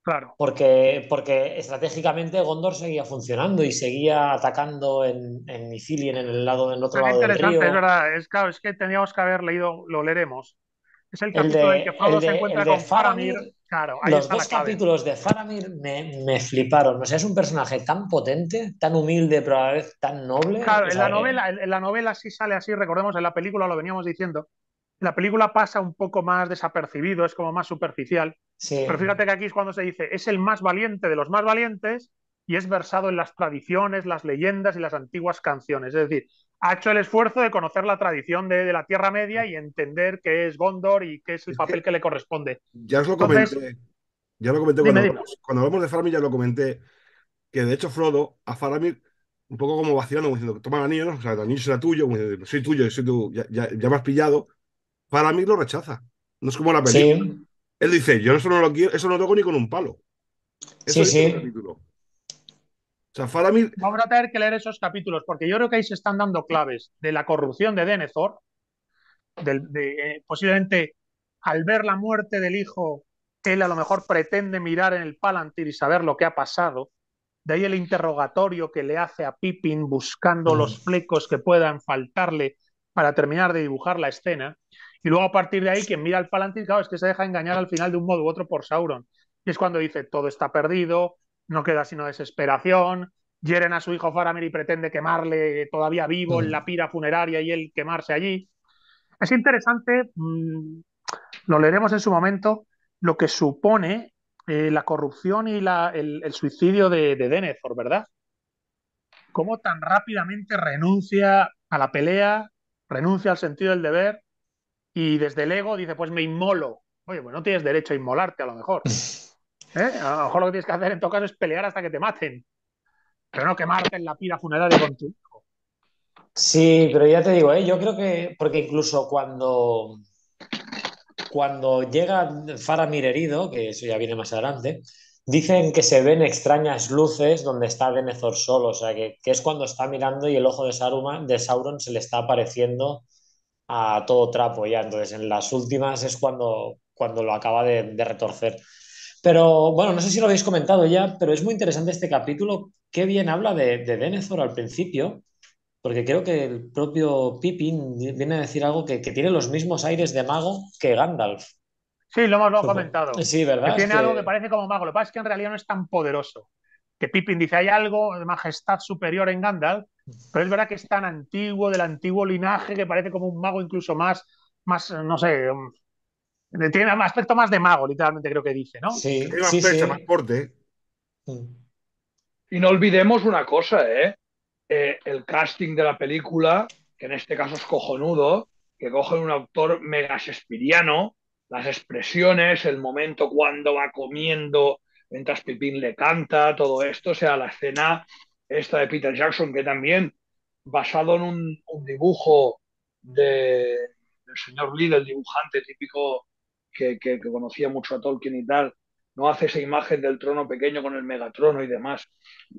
Claro. Porque, porque estratégicamente Gondor seguía funcionando y seguía atacando en, en en el lado del otro lado del río. Es verdad, es, claro, es que teníamos que haber leído, lo leeremos. Es el capítulo en que Frodo se encuentra con Faramir los dos capítulos de Faramir me, fliparon. O sea, es un personaje tan potente, tan humilde, pero a la vez tan noble. Claro, en la, novela, la novela sí sale así, recordemos, en la película lo veníamos diciendo. la película pasa un poco más desapercibido, es como más superficial. Pero fíjate que aquí es cuando se dice, es el más valiente de los más valientes y es versado en las tradiciones, las leyendas y las antiguas canciones. Es decir, ha hecho el esfuerzo de conocer la tradición de, la Tierra Media y entender qué es Gondor y qué es el papel que, le corresponde. Ya os lo comenté. Ya lo comenté cuando, hablamos, de Faramir, ya lo comenté. Que de hecho Frodo a Faramir, un poco como vacilando, diciendo, toma el o sea, el anillo será tuyo, pues soy tuyo, soy ya, me has pillado. Faramir lo rechaza. No es como la película. Él dice, yo eso no lo quiero, eso no lo toco ni con un palo. Eso sí, sí. Vamos a tener que leer esos capítulos, porque yo creo que ahí se están dando claves de la corrupción de Denethor, de, eh, posiblemente al ver la muerte del hijo, él a lo mejor pretende mirar en el Palantir y saber lo que ha pasado. De ahí el interrogatorio que le hace a Pippin buscando los flecos que puedan faltarle para terminar de dibujar la escena. Y luego a partir de ahí, quien mira al Palantir, claro, es que se deja engañar al final de un modo u otro por Sauron. Y es cuando dice, todo está perdido, no queda sino desesperación. Hieren a su hijo Faramir y pretende quemarle todavía vivo en la mm. pira funeraria y él quemarse allí. Es interesante, mm, lo leeremos en su momento, lo que supone eh, la corrupción y el, suicidio de, de Denethor, ¿verdad? Cómo tan rápidamente renuncia a la pelea, renuncia al sentido del deber y desde el ego dice, pues me inmolo. Oye, pues no tienes derecho a inmolarte a lo mejor. [LAUGHS] ¿Eh? A lo mejor lo que tienes que hacer en todo caso es pelear hasta que te maten, pero no quemarte en la pira funeraria con tu hijo. Sí, pero ya te digo, ¿eh? yo creo que, porque incluso cuando, cuando llega Faramir herido, que eso ya viene más adelante, dicen que se ven extrañas luces donde está Denethor solo, o sea, que, es cuando está mirando y el ojo de, Sauron se le está apareciendo a todo trapo ya. Entonces, en las últimas es cuando, cuando lo acaba de retorcer. Pero bueno, no sé si lo habéis comentado ya, pero es muy interesante este capítulo. Qué bien habla de, de Denethor al principio, porque creo que el propio Pippin viene a decir algo que, tiene los mismos aires de mago que Gandalf. Sí, lo hemos comentado. Sí, ¿verdad? Que tiene algo que parece como mago. Lo que pasa es que en realidad no es tan poderoso. Que Pippin dice, hay algo de majestad superior en Gandalf, pero es verdad que es tan antiguo, del antiguo linaje, que parece como un mago incluso más, más no sé, tiene un aspecto más de mago, literalmente creo que dice, ¿no? Sí, tiene un sí, aspecto más fuerte. Y no olvidemos una cosa, ¿eh? ¿eh? El casting de la película, que en este caso es cojonudo, que coge un autor mega shakespeareano, las expresiones, el momento cuando va comiendo mientras Pipín le canta, todo esto, o sea, la escena esta de Peter Jackson, que también basado en un, dibujo de, del señor Lee, el dibujante típico que, que, conocía mucho a Tolkien y tal, no hace esa imagen del trono pequeño con el megatrono y demás.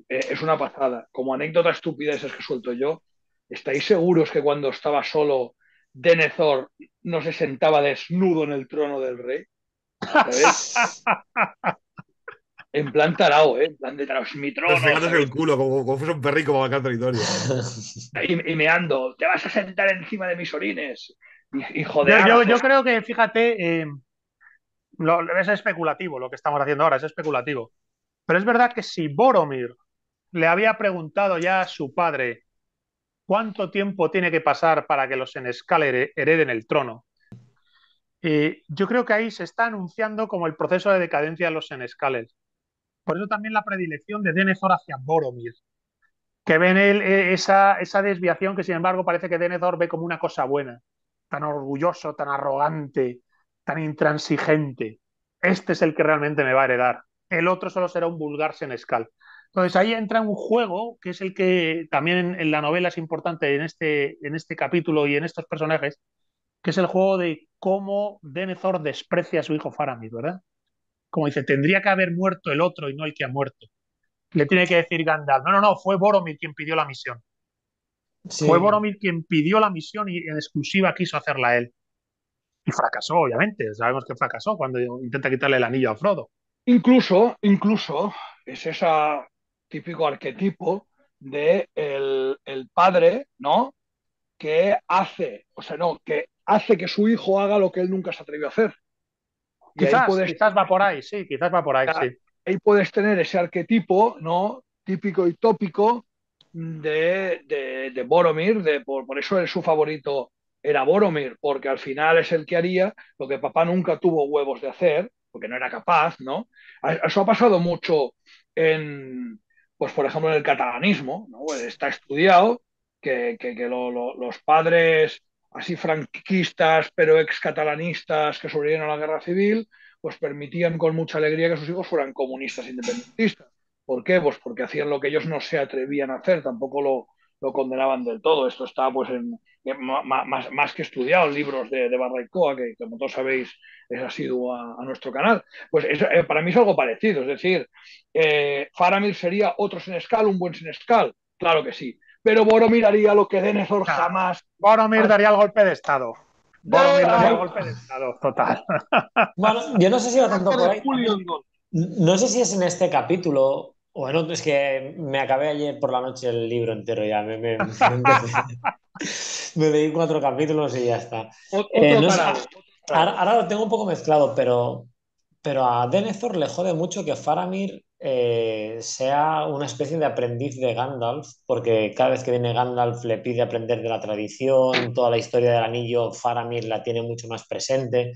Eh, es una pasada. Como anécdota estúpida esas que suelto yo, ¿estáis seguros que cuando estaba solo Denethor no se sentaba desnudo en el trono del rey? [LAUGHS] en plan tarao, ¿eh? En plan de tarao, te mi trono. el culo, como, como, fuese un perrico para territorio. y, y, ando te vas a sentar encima de mis orines. Yo, creo que, fíjate, eh, es especulativo lo que estamos haciendo ahora, es especulativo. Pero es verdad que si Boromir le había preguntado ya a su padre cuánto tiempo tiene que pasar para que los Enescal hereden el trono, eh, yo creo que ahí se está anunciando como el proceso de decadencia de los Enescales. Por eso también la predilección de Denethor hacia Boromir, que ven él, eh, esa, esa desviación que sin embargo parece que Denethor ve como una cosa buena tan orgulloso, tan arrogante, tan intransigente. Este es el que realmente me va a heredar. El otro solo será un vulgar senescal. Entonces ahí entra un juego que es el que también en, la novela es importante en este, en este capítulo y en estos personajes, que es el juego de cómo Denethor desprecia a su hijo Faramir, ¿verdad? Como dice, tendría que haber muerto el otro y no el que ha muerto. Le tiene que decir Gandalf, no, no, no, fue Boromir quien pidió la misión. Fue Boromir quien pidió la misión y en exclusiva quiso hacerla él. Y fracasó, obviamente. Sabemos que fracasó cuando intenta quitarle el anillo a Frodo. Incluso, incluso, es ese típico arquetipo de el, padre, ¿no? Que hace, o sea, no, que hace que su hijo haga lo que él nunca se atrevió a hacer. quizás, va por ahí, sí, quizás va por ahí, sí. Ahí puedes tener ese arquetipo, ¿no? Típico y tópico de, Boromir, de, por, eso su favorito era Boromir, porque al final es el que haría lo que papá nunca tuvo huevos de hacer, porque no era capaz, ¿no? Eso ha pasado mucho en, pues por ejemplo, en el catalanismo, pues Está estudiado que, que, los padres así franquistas, pero ex catalanistas que sobrevivieron a la guerra civil, pues permitían con mucha alegría que sus hijos fueran comunistas independentistas. ¿Por qué? Pues porque hacían lo que ellos no se atrevían a hacer, tampoco lo, condenaban del todo. Esto está pues en, más, que estudiado en libros de, de Barraicoa, que como todos sabéis es asiduo a, a nuestro canal. Pues eh, para mí es algo parecido, es decir, eh, Faramir sería otro Senescal, un buen Senescal, claro que sí. Pero Boromir haría lo que Denethor jamás. Boromir daría el golpe de estado. Boromir daría el golpe de estado, total. Bueno, yo no sé si va tanto por ahí. No sé si es en este capítulo bueno, es que me acabé ayer por la noche el libro entero ya. Me, me, leí cuatro capítulos y ya está. Eh, ahora, lo tengo un poco mezclado, pero, pero a Denethor le jode mucho que Faramir eh, sea una especie de aprendiz de Gandalf, porque cada vez que viene Gandalf le pide aprender de la tradición, toda la historia del anillo, Faramir la tiene mucho más presente.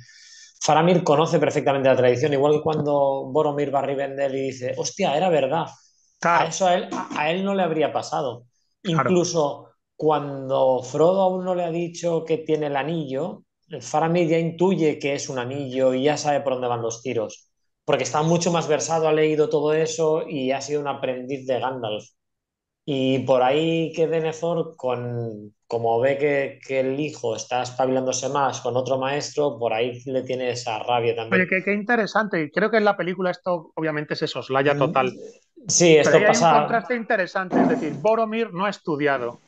Faramir conoce perfectamente la tradición, igual que cuando Boromir va a Rivendell y dice, hostia, era verdad. A eso a él, no le habría pasado. Incluso cuando Frodo aún no le ha dicho que tiene el anillo, Faramir ya intuye que es un anillo y ya sabe por dónde van los tiros. Porque está mucho más versado, ha leído todo eso y ha sido un aprendiz de Gandalf. Y por ahí que Denethor, con, como ve que, el hijo está espabilándose más con otro maestro, por ahí le tiene esa rabia también. Oye, qué, qué interesante. Creo que en la película esto obviamente se soslaya mm, total. Sí, esto Pero pasa. Hay un contraste interesante, es decir, Boromir no ha estudiado.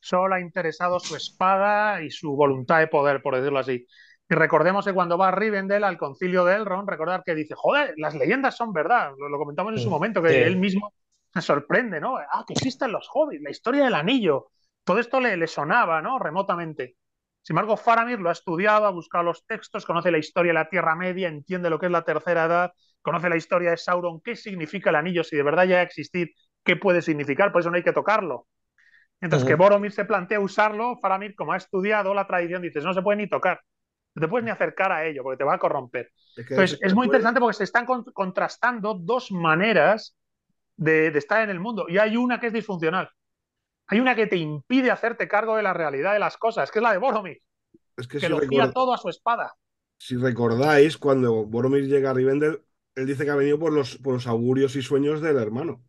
Solo ha interesado su espada y su voluntad de poder, por decirlo así. Y recordemos que cuando va a Rivendell al concilio de Elrond, recordar que dice, joder, las leyendas son verdad. Lo, comentamos en su mm, momento, que él mismo se sorprende, ¿no? Ah, que existen los hobbits, la historia del anillo todo esto le, sonaba, ¿no? Remotamente. Sin embargo, Faramir lo ha estudiado, ha buscado los textos, conoce la historia de la Tierra Media, entiende lo que es la Tercera Edad, conoce la historia de Sauron, qué significa el anillo, si de verdad ya ha existir, qué puede significar, por eso no hay que tocarlo. Mientras que Boromir se plantea usarlo, Faramir, como ha estudiado la tradición, dice, no se puede ni tocar, no te puedes ni acercar a ello porque te va a corromper. Es muy interesante porque se están contrastando dos maneras de estar en el mundo y hay una que es disfuncional. Hay una que te impide hacerte cargo de la realidad de las cosas, que es la de Boromir. Es que, lo todo a su espada. Si recordáis, cuando Boromir llega a Rivendell, él dice que ha venido por los, por los augurios y sueños del hermano.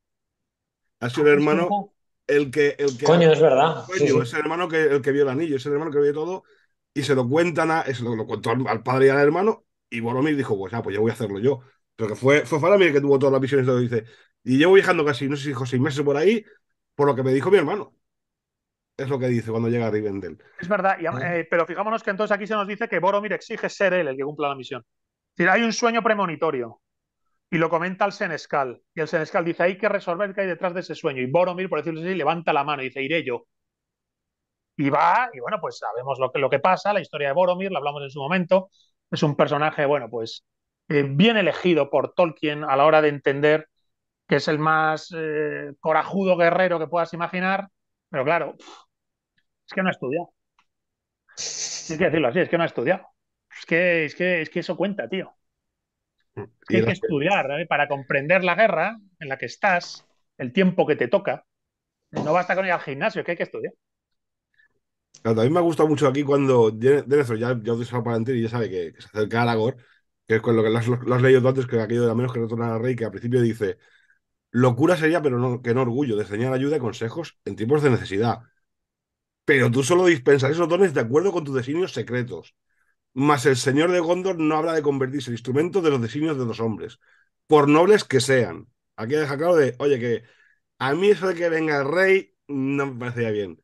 Ha sido el ah, hermano el que. El que Coño, es verdad. Es el hermano que, el que vio el anillo, es el hermano que vio todo. Y se lo cuentan a, se lo, contó al padre y al hermano. Y Boromir dijo: Pues, ah, pues ya, pues yo voy a hacerlo yo. Pero que fue, fue Faramir el que tuvo todas las visiones. Todo, dice: Y llevo viajando casi, no sé si seis meses por ahí por lo que me dijo mi hermano. Es lo que dice cuando llega a Rivendell. Es verdad, ah. eh, pero fijámonos que entonces aquí se nos dice que Boromir exige ser él el que cumpla la misión. Es hay un sueño premonitorio y lo comenta el Senescal. Y el Senescal dice, hay que resolver qué hay detrás de ese sueño. Y Boromir, por decirlo así, levanta la mano y dice, iré yo. Y va, y bueno, pues sabemos lo que, lo que pasa, la historia de Boromir, la hablamos en su momento. Es un personaje, bueno, pues eh, bien elegido por Tolkien a la hora de entender que es el más eh, corajudo guerrero que puedas imaginar, pero claro, es que no ha estudiado. Hay que decirlo así, es que no ha estudiado. Es que, es que, es que eso cuenta, tío. Es que hay que estudiar ¿eh? para comprender la guerra en la que estás, el tiempo que te toca. No basta con ir al gimnasio, es que hay que estudiar. a mí me ha gustado mucho aquí cuando Denethor ya, ya para y ya sabe que, se acerca a Aragorn, que es con lo que lo has, leído tú antes, que aquello de la menos que retorna al rey, que al principio dice, Locura sería, pero no, que no orgullo, señalar ayuda y consejos en tiempos de necesidad. Pero tú solo dispensas esos dones de acuerdo con tus designios secretos. Mas el señor de Gondor no habrá de convertirse en instrumento de los designios de los hombres, por nobles que sean. Aquí deja claro de, oye, que a mí eso de que venga el rey no me parecía bien.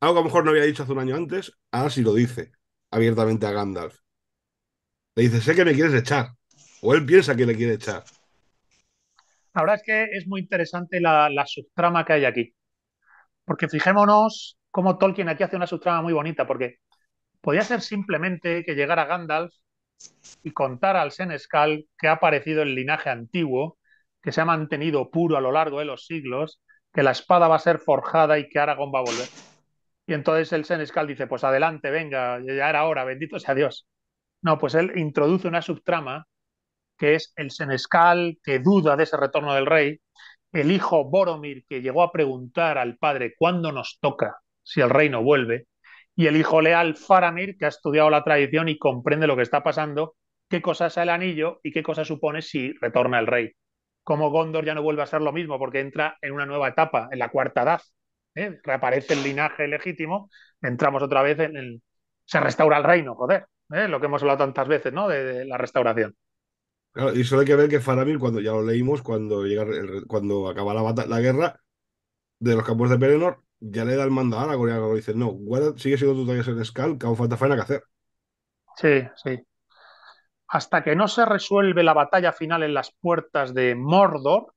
Algo que a lo mejor no había dicho hace un año antes, ahora sí lo dice abiertamente a Gandalf. Le dice, sé que me quieres echar. O él piensa que le quiere echar. La verdad es que es muy interesante la, subtrama que hay aquí. Porque fijémonos cómo Tolkien aquí hace una subtrama muy bonita, porque podía ser simplemente que llegara Gandalf y contara al Senescal que ha aparecido el linaje antiguo, que se ha mantenido puro a lo largo de los siglos, que la espada va a ser forjada y que Aragón va a volver. Y entonces el Senescal dice, pues adelante, venga, ya era hora, bendito sea Dios. No, pues él introduce una subtrama que es el senescal que duda de ese retorno del rey, el hijo Boromir que llegó a preguntar al padre cuándo nos toca si el reino vuelve, y el hijo leal Faramir que ha estudiado la tradición y comprende lo que está pasando, qué cosa es el anillo y qué cosa supone si retorna el rey. Como Gondor ya no vuelve a ser lo mismo porque entra en una nueva etapa, en la cuarta edad, ¿eh? reaparece el linaje legítimo, entramos otra vez en el... se restaura el reino, joder, ¿eh? lo que hemos hablado tantas veces, ¿no? de la restauración y solo hay que ver que Faramir, cuando ya lo leímos, cuando llega cuando acaba la, guerra de los campos de Pelennor, ya le da el mando a Aragorn y dice, no, sigue siendo tu todavía senescal, que aún falta faena que hacer. Sí, sí. Hasta que no se resuelve la batalla final en las puertas de Mordor,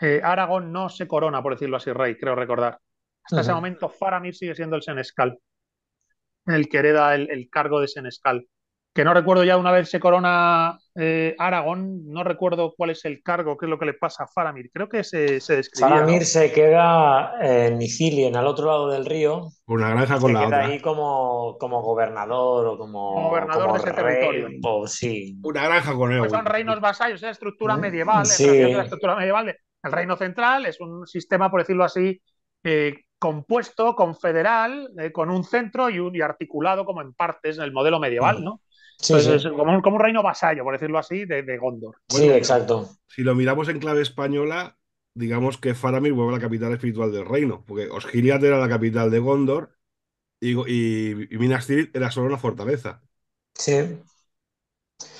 eh, Aragorn no se corona, por decirlo así, rey, creo recordar. Hasta ese momento Faramir sigue siendo el Senescal, el que hereda el, el cargo de Senescal que no recuerdo ya una vez se corona eh, Aragón, no recuerdo cuál es el cargo, qué es lo que le pasa a Faramir. Creo que se, se Faramir se queda en misilien al otro lado del río. Una granja con se queda ahí como, como gobernador o como. gobernador de ese territorio. sí. Una granja con él. Pues son reinos vasallos, ¿eh? mm, es la estructura medieval. la estructura medieval el reino central es un sistema, por decirlo así, eh, compuesto, confederal, con un centro y, un, y articulado como en partes, el modelo medieval, mm. ¿no? Pues como, un, como, reino vasallo, por decirlo así, de, de Gondor. sí, exacto. Si lo miramos en clave española, digamos que Faramir vuelve a la capital espiritual del reino, porque Osgiliad era la capital de Gondor y, Minas Tirith era solo una fortaleza. Sí.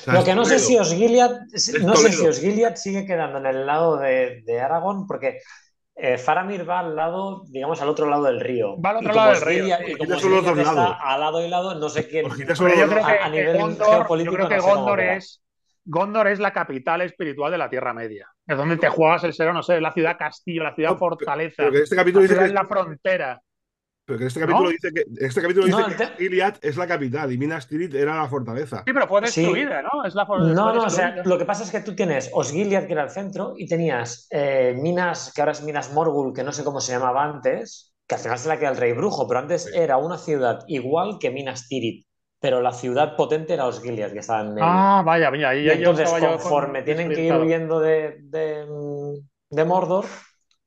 lo que no sé, si Osgiliad. no sé si Osgiliath sigue quedando en el lado de, de Aragón, porque eh, Faramir va al lado, digamos, al otro lado del río. Va al otro lado del río. y como está lados. A lado y lado, no sé quién. Yo creo que a, nivel Gondor, yo creo que Gondor es. Gondor es la capital espiritual de la Tierra Media. Es donde te juegas el ser, no sé, la ciudad castillo, la ciudad fortaleza. Pero, este capítulo dice la frontera. Porque este capítulo dice que, este capítulo dice que Iliad es la capital y Minas Tirith era la fortaleza. Sí, pero fue destruida, sí. ¿no? Es la fortaleza. No, no, o sea, lo que pasa es que tú tienes Osgiliad, que era el centro, y tenías eh, Minas, que ahora es Minas Morgul, que no sé cómo se llamaba antes, que al final se la queda el Rey Brujo, pero antes era una ciudad igual que Minas Tirith. Pero la ciudad potente era Osgiliad, que estaba en medio. Ah, vaya, mira, ahí ya entonces, conforme tienen que ir huyendo de, de, de Mordor,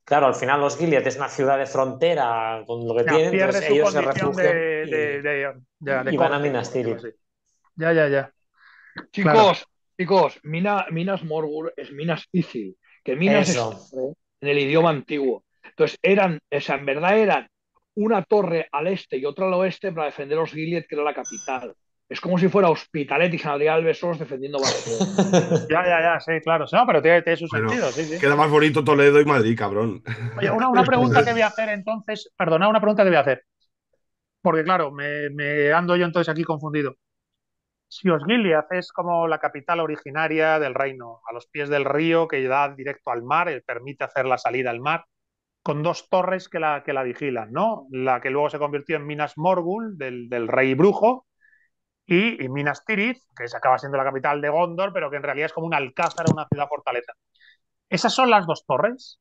Claro, al final los Gilead es una ciudad de frontera con lo que tienen, entonces ellos se refugian y, van a Minas Tirith. Ya, ya, ya. Chicos, chicos, Minas Morgul es Minas Ithil, que Minas es en el idioma antiguo. Entonces eran, o en verdad eran una torre al este y otra al oeste para defender los Gilead, que era la capital. Es como si fuera Hospitalet y Javier Alves defendiendo Barcelona. [LAUGHS] ya, ya, ya, sí, claro. pero tiene, su sentido, Queda más bonito Toledo y Madrid, cabrón. una, pregunta que voy a hacer entonces, perdona, una pregunta que voy a hacer. Porque claro, me, ando yo entonces aquí confundido. Si Osgiliath es como la capital originaria del reino, a los pies del río que da directo al mar, eh, permite hacer la salida al mar, con dos torres que la, que la vigilan, ¿no? La que luego se convirtió en Minas Morgul del rey brujo y, Minas Tirith, que se acaba siendo la capital de Gondor, pero que en realidad es como un alcázar, una ciudad fortaleza. Esas son las dos torres.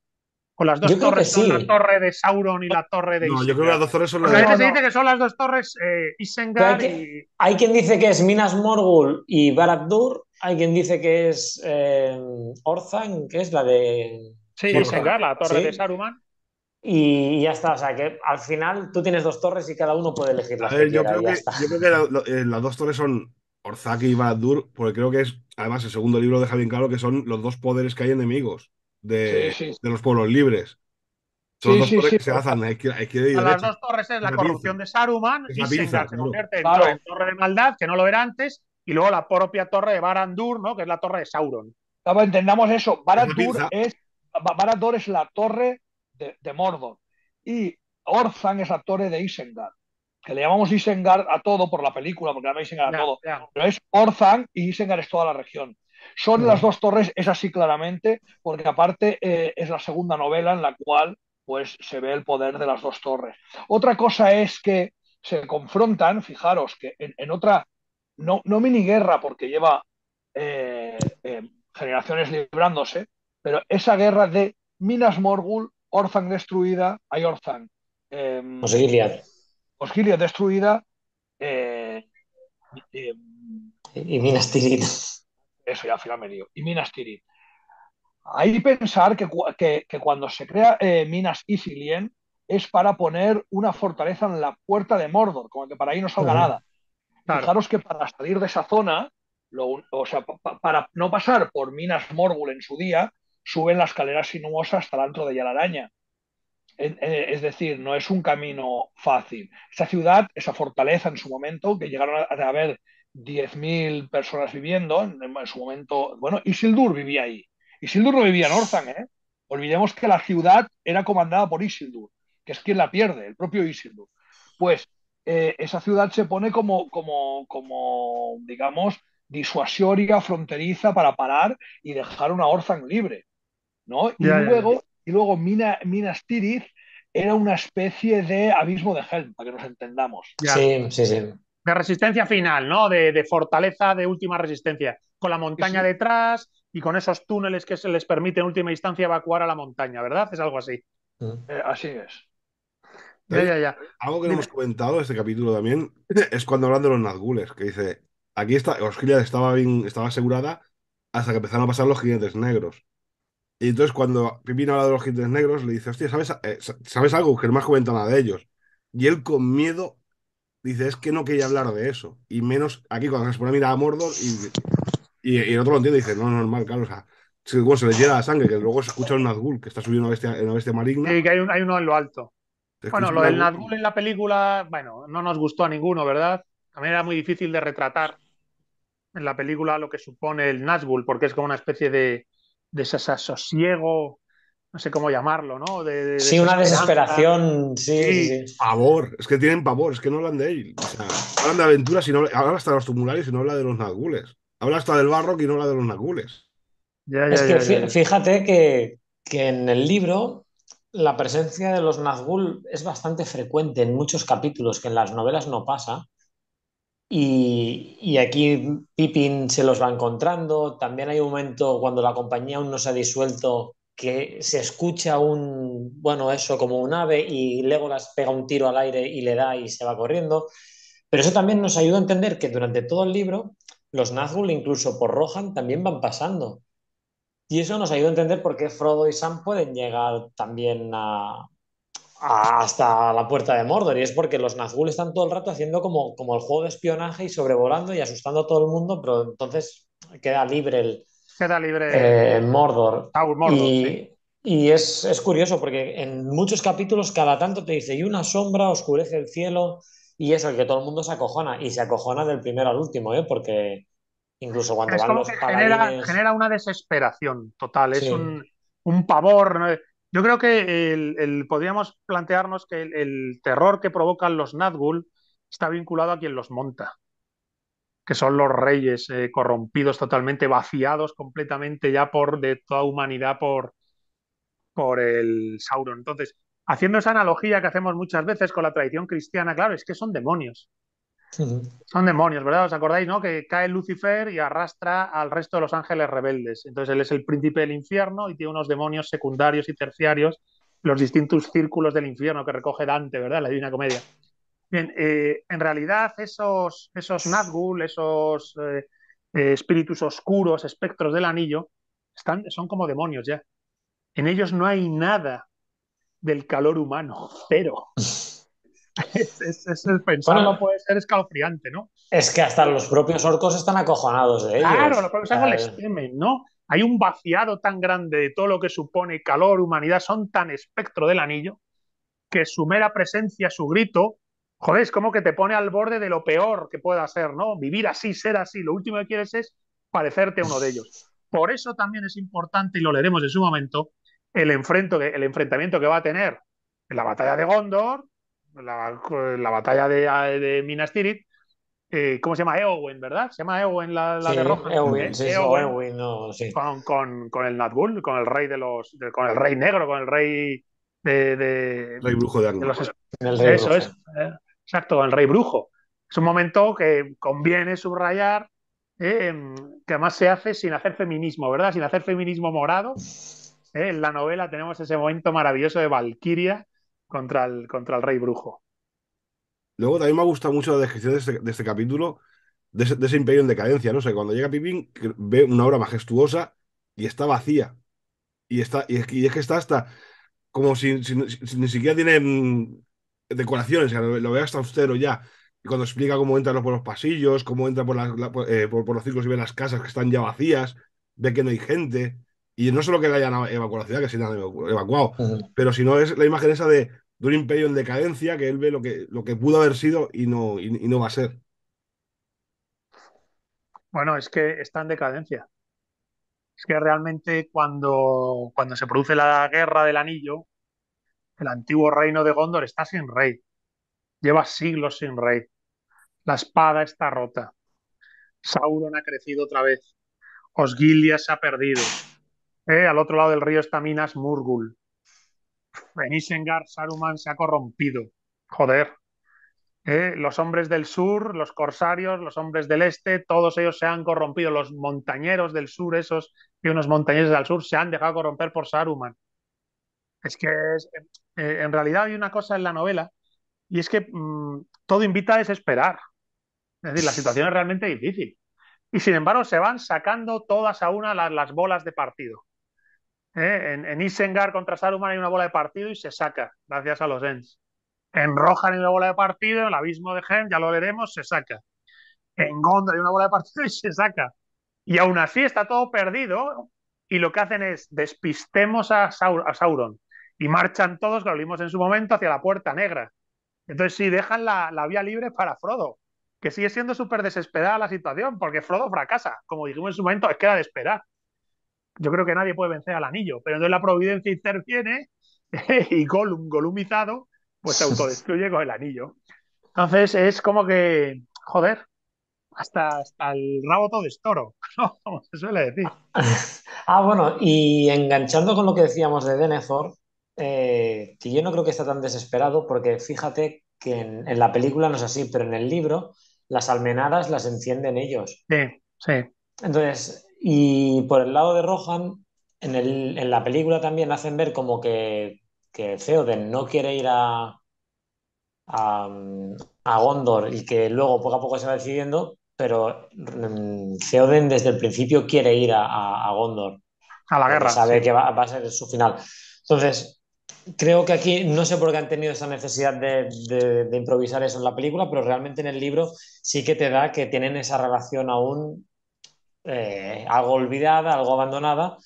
Con las dos torres, la torre de Sauron y la torre de. No, yo creo que las dos torres son las. se dice que son las dos torres eh, Isengard hay, y... hay quien dice que es Minas Morgul y Barad-dûr. Hay quien dice que es eh, Orzan, que es la de. Sí, Isengard, la torre de Saruman y ya está. O sea, que al final tú tienes dos torres y cada uno puede elegir las a yo, creo que, yo, creo que, las dos torres son Orzaki y baradur porque creo que es, además, el segundo libro deja bien claro que son los dos poderes que hay enemigos de, de los pueblos libres. Son dos torres que se hacen. a, izquierda, a, a las dos torres es la corrupción de Saruman y se, convierte en, torre de maldad, que no lo era antes, y luego la propia torre de Barandur, ¿no? que es la torre de Sauron. entendamos eso. Barandur es, Barandur es la torre de, Mordor. Y Orzan es la torre de Isengard, que le llamamos Isengard a todo por la película, porque llama Isengard a todo. Pero es Orzan y Isengard es toda la región. Son las dos torres, es así claramente, porque aparte eh, es la segunda novela en la cual pues se ve el poder de las dos torres. Otra cosa es que se confrontan, fijaros, que en, otra, no, mini guerra porque lleva eh, eh, generaciones librándose, pero esa guerra de Minas Morgul Orzan destruida, hay Orzan. Em, eh, Osgiliad. Em, destruida. y Minas Tirith. Eso ya al final me dio. Y Minas Tirith. Hay pensar que, que, que cuando se crea eh, Minas Isilien es para poner una fortaleza en la puerta de Mordor, como que para ahí no salga nada. Fijaros que para salir de esa zona, o sea, para no pasar por Minas Morgul en su día, suben las escaleras sinuosas hasta el antro de Yalaraña. Eh, es decir, no es un camino fácil. Esa ciudad, esa fortaleza en su momento, que llegaron a haber 10.000 personas viviendo, en su momento, bueno, Isildur vivía ahí. Isildur no vivía en Orzan, ¿eh? Olvidemos que la ciudad era comandada por Isildur, que es quien la pierde, el propio Isildur. Pues eh, esa ciudad se pone como, como, digamos, disuasoria, fronteriza para parar y dejar una Orzan libre. Y luego, y luego Minas Tirith era una especie de abismo de Helm, para que nos entendamos. De resistencia final, ¿no? De, fortaleza de última resistencia, con la montaña detrás y con esos túneles que se les permite en última instancia evacuar a la montaña, ¿verdad? Es algo así. Mm. Eh, así es. Algo que no hemos comentado en este capítulo también [CLEARS THROAT] es cuando hablan de los Nazgules, que dice, aquí está, Osgiliath estaba bien, estaba asegurada hasta que empezaron a pasar los jinetes negros. Y entonces cuando Pipín habla de los gitanos negros, le dice, hostia, ¿sabes, eh, ¿sabes algo? Que no me has comentado nada de ellos. Y él con miedo dice, es que no quería hablar de eso. Y menos aquí cuando se pone a mirar a Mordor y, y, el otro lo entiende dice, no, normal, claro, o sea, se, se le llena la sangre, que luego se escucha el Nazgul que está subiendo una bestia, una bestia maligna. hay, hay uno en lo alto. Bueno, lo del Nazgul en la película, bueno, no nos gustó a ninguno, ¿verdad? A mí era muy difícil de retratar en la película lo que supone el Nazgul, porque es como una especie de, de desasosiego, no sé cómo llamarlo, ¿no? sí, una desesperación, sí, Pavor, es que tienen pavor, es que no hablan de él. hablan de aventuras y no hablan hasta de los tumulares y no habla de los nagules. Habla hasta del barro y no habla de los nagules. es que fíjate que, que, en el libro la presencia de los Nazgûl es bastante frecuente en muchos capítulos, que en las novelas no pasa. Y, aquí Pippin se los va encontrando. También hay un momento cuando la compañía aún no se ha disuelto que se escucha un, bueno, eso como un ave y Legolas pega un tiro al aire y le da y se va corriendo. Pero eso también nos ayuda a entender que durante todo el libro los Nazgûl, incluso por Rohan, también van pasando. Y eso nos ayuda a entender por qué Frodo y Sam pueden llegar también a, hasta la puerta de Mordor y es porque los Nazgûl están todo el rato haciendo como, como el juego de espionaje y sobrevolando y asustando a todo el mundo, pero entonces queda libre el queda libre eh, Mordor. Mordor y, y es, es, curioso porque en muchos capítulos cada tanto te dice y una sombra oscurece el cielo y eso, el que todo el mundo se acojona y se acojona del primero al último, ¿eh? porque incluso cuando van los paladines... genera, genera, una desesperación total, es un, un pavor. Yo creo que podríamos plantearnos que el, terror que provocan los Nazgûl está vinculado a quien los monta, que son los reyes eh, corrompidos totalmente, vaciados completamente ya por de toda humanidad por, por el Sauron. Entonces, haciendo esa analogía que hacemos muchas veces con la tradición cristiana, claro, es que son demonios. Son demonios, ¿verdad? ¿Os acordáis, no? Que cae Lucifer y arrastra al resto de los ángeles rebeldes. Entonces él es el príncipe del infierno y tiene unos demonios secundarios y terciarios, los distintos círculos del infierno que recoge Dante, ¿verdad? La Divina Comedia. Bien, eh, en realidad esos, esos Nazgûl, esos eh, eh, espíritus oscuros, espectros del anillo, están, son como demonios ya. En ellos no hay nada del calor humano, Pero... [LAUGHS] [LAUGHS] Es, el pensar bueno, no puede ser escalofriante, ¿no? Es que hasta los propios orcos están acojonados de ellos. Claro, los propios orcos les temen, ¿no? Hay un vaciado tan grande de todo lo que supone calor, humanidad, son tan espectro del anillo que su mera presencia, su grito, joder, es como que te pone al borde de lo peor que pueda ser, ¿no? Vivir así, ser así, lo último que quieres es parecerte uno de ellos. Por eso también es importante, y lo leeremos en su momento, el, enfrento, el enfrentamiento que va a tener en la batalla de Gondor la, la batalla de, de Minas Tirith, eh, ¿cómo se llama? Eowyn, ¿verdad? Se llama Eowyn la, la de roja. sí, Eowyn, Con, con, el Nazgûl, con el rey de los, con el rey negro, con el rey de, rey brujo de, de Eso es, eh, exacto, el rey brujo. Es un momento que conviene subrayar, eh, que además se hace sin hacer feminismo, ¿verdad? Sin hacer feminismo morado. [LAUGHS] en la novela tenemos ese momento maravilloso de Valkyria contra el, contra el Rey Brujo. Luego también me ha gustado mucho la descripción de este, este capítulo, de ese, imperio en decadencia, ¿no? sé cuando llega Pipín ve una obra majestuosa y está vacía. Y, está, y, es, que está hasta como si, ni siquiera tiene mm, decoraciones, lo, ve hasta austero ya. Y cuando explica cómo entra por los pasillos, cómo entra por, eh, los círculos y ve las casas que están ya vacías, ve que no hay gente. Y no solo que la hayan evacuado que se la han evacuado, pero si pero es la imagen esa de, un imperio en decadencia, que él ve lo que, lo que pudo haber sido y no, y, no va a ser. Bueno, es que está en decadencia. Es que realmente cuando, cuando se produce la guerra del anillo, el antiguo reino de Gondor está sin rey. Lleva siglos sin rey. La espada está rota. Sauron ha crecido otra vez. Osgilias se ha perdido. Eh, al otro lado del río está Minas Murgul. En Saruman se ha corrompido. Joder. Eh, los hombres del sur, los corsarios, los hombres del este, todos ellos se han corrompido. Los montañeros del sur, esos y unos montañeros del sur, se han dejado corromper por Saruman. Es que eh, en realidad hay una cosa en la novela y es que mm, todo invita a desesperar. Es decir, la situación es realmente difícil. Y sin embargo, se van sacando todas a una las bolas de partido. ¿eh? En, en, Isengar contra Saruman hay una bola de partido y se saca, gracias a los Ents. En Rohan hay una bola de partido, en el abismo de Gen, ya lo veremos, se saca. En Gondor hay una bola de partido y se saca. Y aún así está todo perdido y lo que hacen es despistemos a, Sauron y marchan todos, que lo vimos en su momento, hacia la Puerta Negra. Entonces sí, dejan la, la vía libre para Frodo, que sigue siendo súper desesperada la situación, porque Frodo fracasa, como dijimos en su momento, es que era de esperar yo creo que nadie puede vencer al anillo, pero entonces la providencia interviene [LAUGHS] y Gollum, golumizado, pues se autodestruye con el anillo. Entonces es como que, joder, hasta, el rabo todo es toro, [LAUGHS] como se suele decir. [LAUGHS] Ah, bueno, y enganchando con lo que decíamos de Denethor, eh, que yo no creo que esté tan desesperado, porque fíjate que en, en, la película no es así, pero en el libro las almenadas las encienden ellos. Sí, sí. Entonces, y por el lado de Rohan, en, la película también hacen ver como que, que Theoden no quiere ir a, a, Gondor y que luego poco a poco se va decidiendo, pero mm, Theoden desde el principio quiere ir a, a Gondor. A la guerra. Sabe que va, a ser su final. Entonces, creo que aquí no sé por qué han tenido esa necesidad de, improvisar eso en la película, pero realmente en el libro sí que te da que tienen esa relación aún eh, algo olvidada, algo abandonada,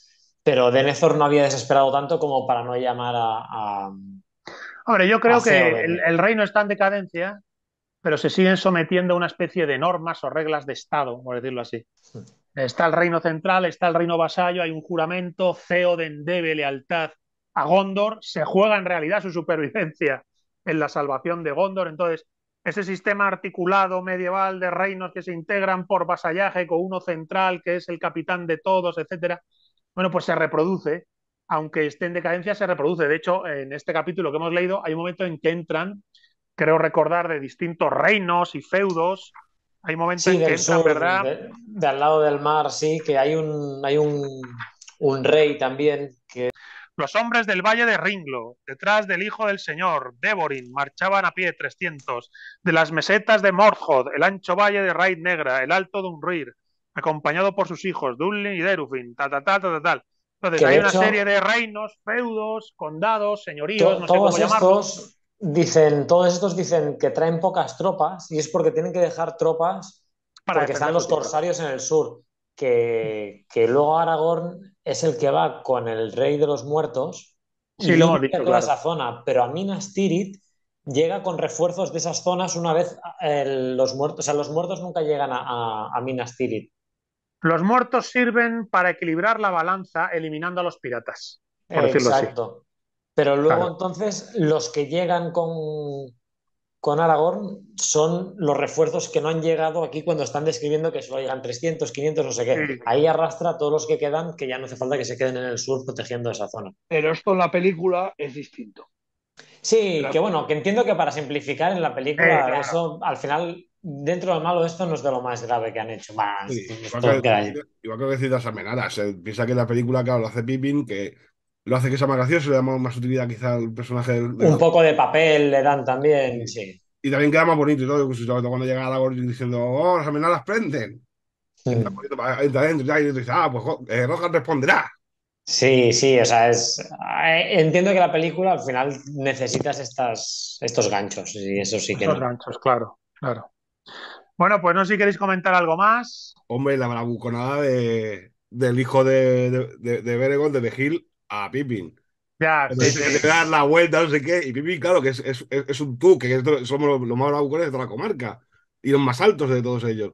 pero Denethor no había desesperado tanto como para no llamar a... Ahora yo creo que el, reino está en decadencia, pero se siguen sometiendo a una especie de normas o reglas de Estado, por decirlo así. Hmm. Está el reino central, está el reino vasallo, hay un juramento, CEO de lealtad a Gondor, se juega en realidad su supervivencia en la salvación de Gondor, entonces ese sistema articulado medieval de reinos que se integran por vasallaje con uno central que es el capitán de todos, etcétera, bueno, pues se reproduce, aunque esté en decadencia, se reproduce. De hecho, en este capítulo que hemos leído, hay un momento en que entran, creo recordar, de distintos reinos y feudos. Hay momentos sí, en que ¿verdad? de, al lado del mar, sí, que hay un, hay un, un rey también que los hombres del valle de Ringlo, detrás del hijo del señor, Devorin, marchaban a pie 300. De las mesetas de Morjod, el ancho valle de Raid Negra, el alto de acompañado por sus hijos, Dunlin y Derufin, tal, tal, tal, tal, tal. Entonces, hay una serie de reinos, feudos, condados, señoríos, no sé cómo dicen, todos estos dicen que traen pocas tropas y es porque tienen que dejar tropas Para porque están los corsarios en el sur. Que, que luego Aragorn es el que va con el rey de los muertos y luego toda esa zona. Pero a Minas Tirith llega con refuerzos de esas zonas una vez eh, los muertos. O sea, los muertos nunca llegan a, Minas Tirith. Los muertos sirven para equilibrar la balanza eliminando a los piratas. Por Exacto. Decirlo así. Pero luego entonces los que llegan con, con Aragorn son los refuerzos que no han llegado aquí cuando están describiendo que solo llegan 300, 500, no sé qué. Ahí arrastra a todos los que quedan, que ya no hace falta que se queden en el sur protegiendo esa zona. Pero esto en la película es distinto. Sí, que bueno, que entiendo que para simplificar en la película, eso al final, dentro del malo, esto no es de lo más grave que han hecho. igual, que, decir las amenazas. Eh. Piensa que la película, claro, lo hace Pippin, que lo hace que sea más gracioso, le da más utilidad quizá al personaje. Un poco de papel le dan también, sí. Y también queda más bonito y todo, cuando llega Aragorn diciendo, oh, las amenazas prenden. entra dentro, y dice ah, pues eh, Rojas responderá. Sí, sí, o sea, es... Eh, entiendo que la película al final necesitas estas, estos ganchos, y eso sí que... Estos ganchos, claro, claro. Bueno, pues no sé si queréis comentar algo más. Hombre, la bravuconada del hijo de, de, de, de de a Pippin. Ya, la vuelta, no sé qué. Y Pippin, claro, que es, es, un tú, que somos los, más bravucones de toda la comarca y los más altos de todos ellos.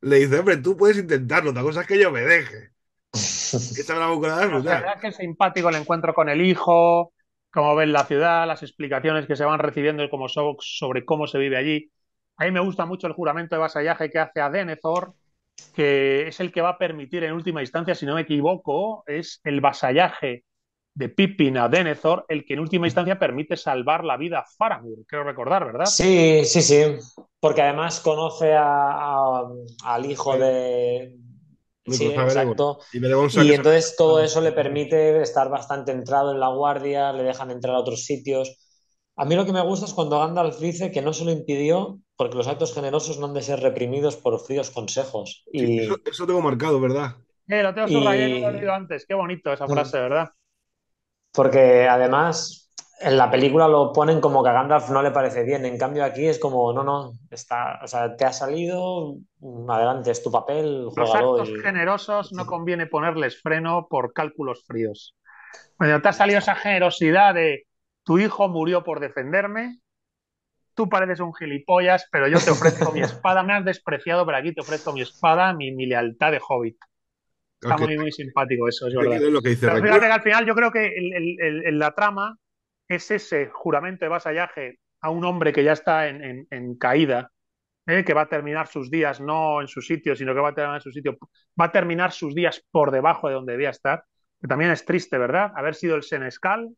Le dice, hombre, tú puedes intentarlo, la cosa es que yo me deje. [LAUGHS] Esta es La verdad que es simpático el encuentro con el hijo, cómo ven la ciudad, las explicaciones que se van recibiendo como so sobre cómo se vive allí. A mí me gusta mucho el juramento de vasallaje que hace a Denethor, que es el que va a permitir en última instancia, si no me equivoco, es el vasallaje de Pippin a Denethor, el que en última instancia permite salvar la vida a Faramir, creo recordar, ¿verdad? Sí, sí, sí. Porque además conoce a, al hijo de. Sí, exacto. Y, entonces todo eso le permite estar bastante entrado en la guardia, le dejan entrar a otros sitios. A mí lo que me gusta es cuando Gandalf dice que no se lo impidió porque los actos generosos no han de ser reprimidos por fríos consejos. Y... eso, tengo marcado, ¿verdad? Eh, lo tengo subrayado, y... lo he leído antes. Qué bonito esa frase, ¿verdad? Porque además en la película lo ponen como que a Gandalf no le parece bien. En cambio, aquí es como, no, no, está, te ha salido, mm, adelante, es tu papel. Los actos generosos no conviene ponerles freno por cálculos fríos. Cuando te ha salido esa generosidad de tu hijo murió por defenderme, tú pareces un gilipollas, pero yo te ofrezco mi [LAUGHS] espada, me has despreciado, pero aquí te ofrezco mi espada, mi lealtad de hobbit. Está muy, muy simpático eso, al final yo creo que la trama es ese juramento de vasallaje a un hombre que ya está en, caída, ¿eh? que va a terminar sus días no en su sitio, sino que va a terminar su sitio, va a terminar sus días por debajo de donde debía estar, que también es triste, ¿verdad? Haber sido el senescal,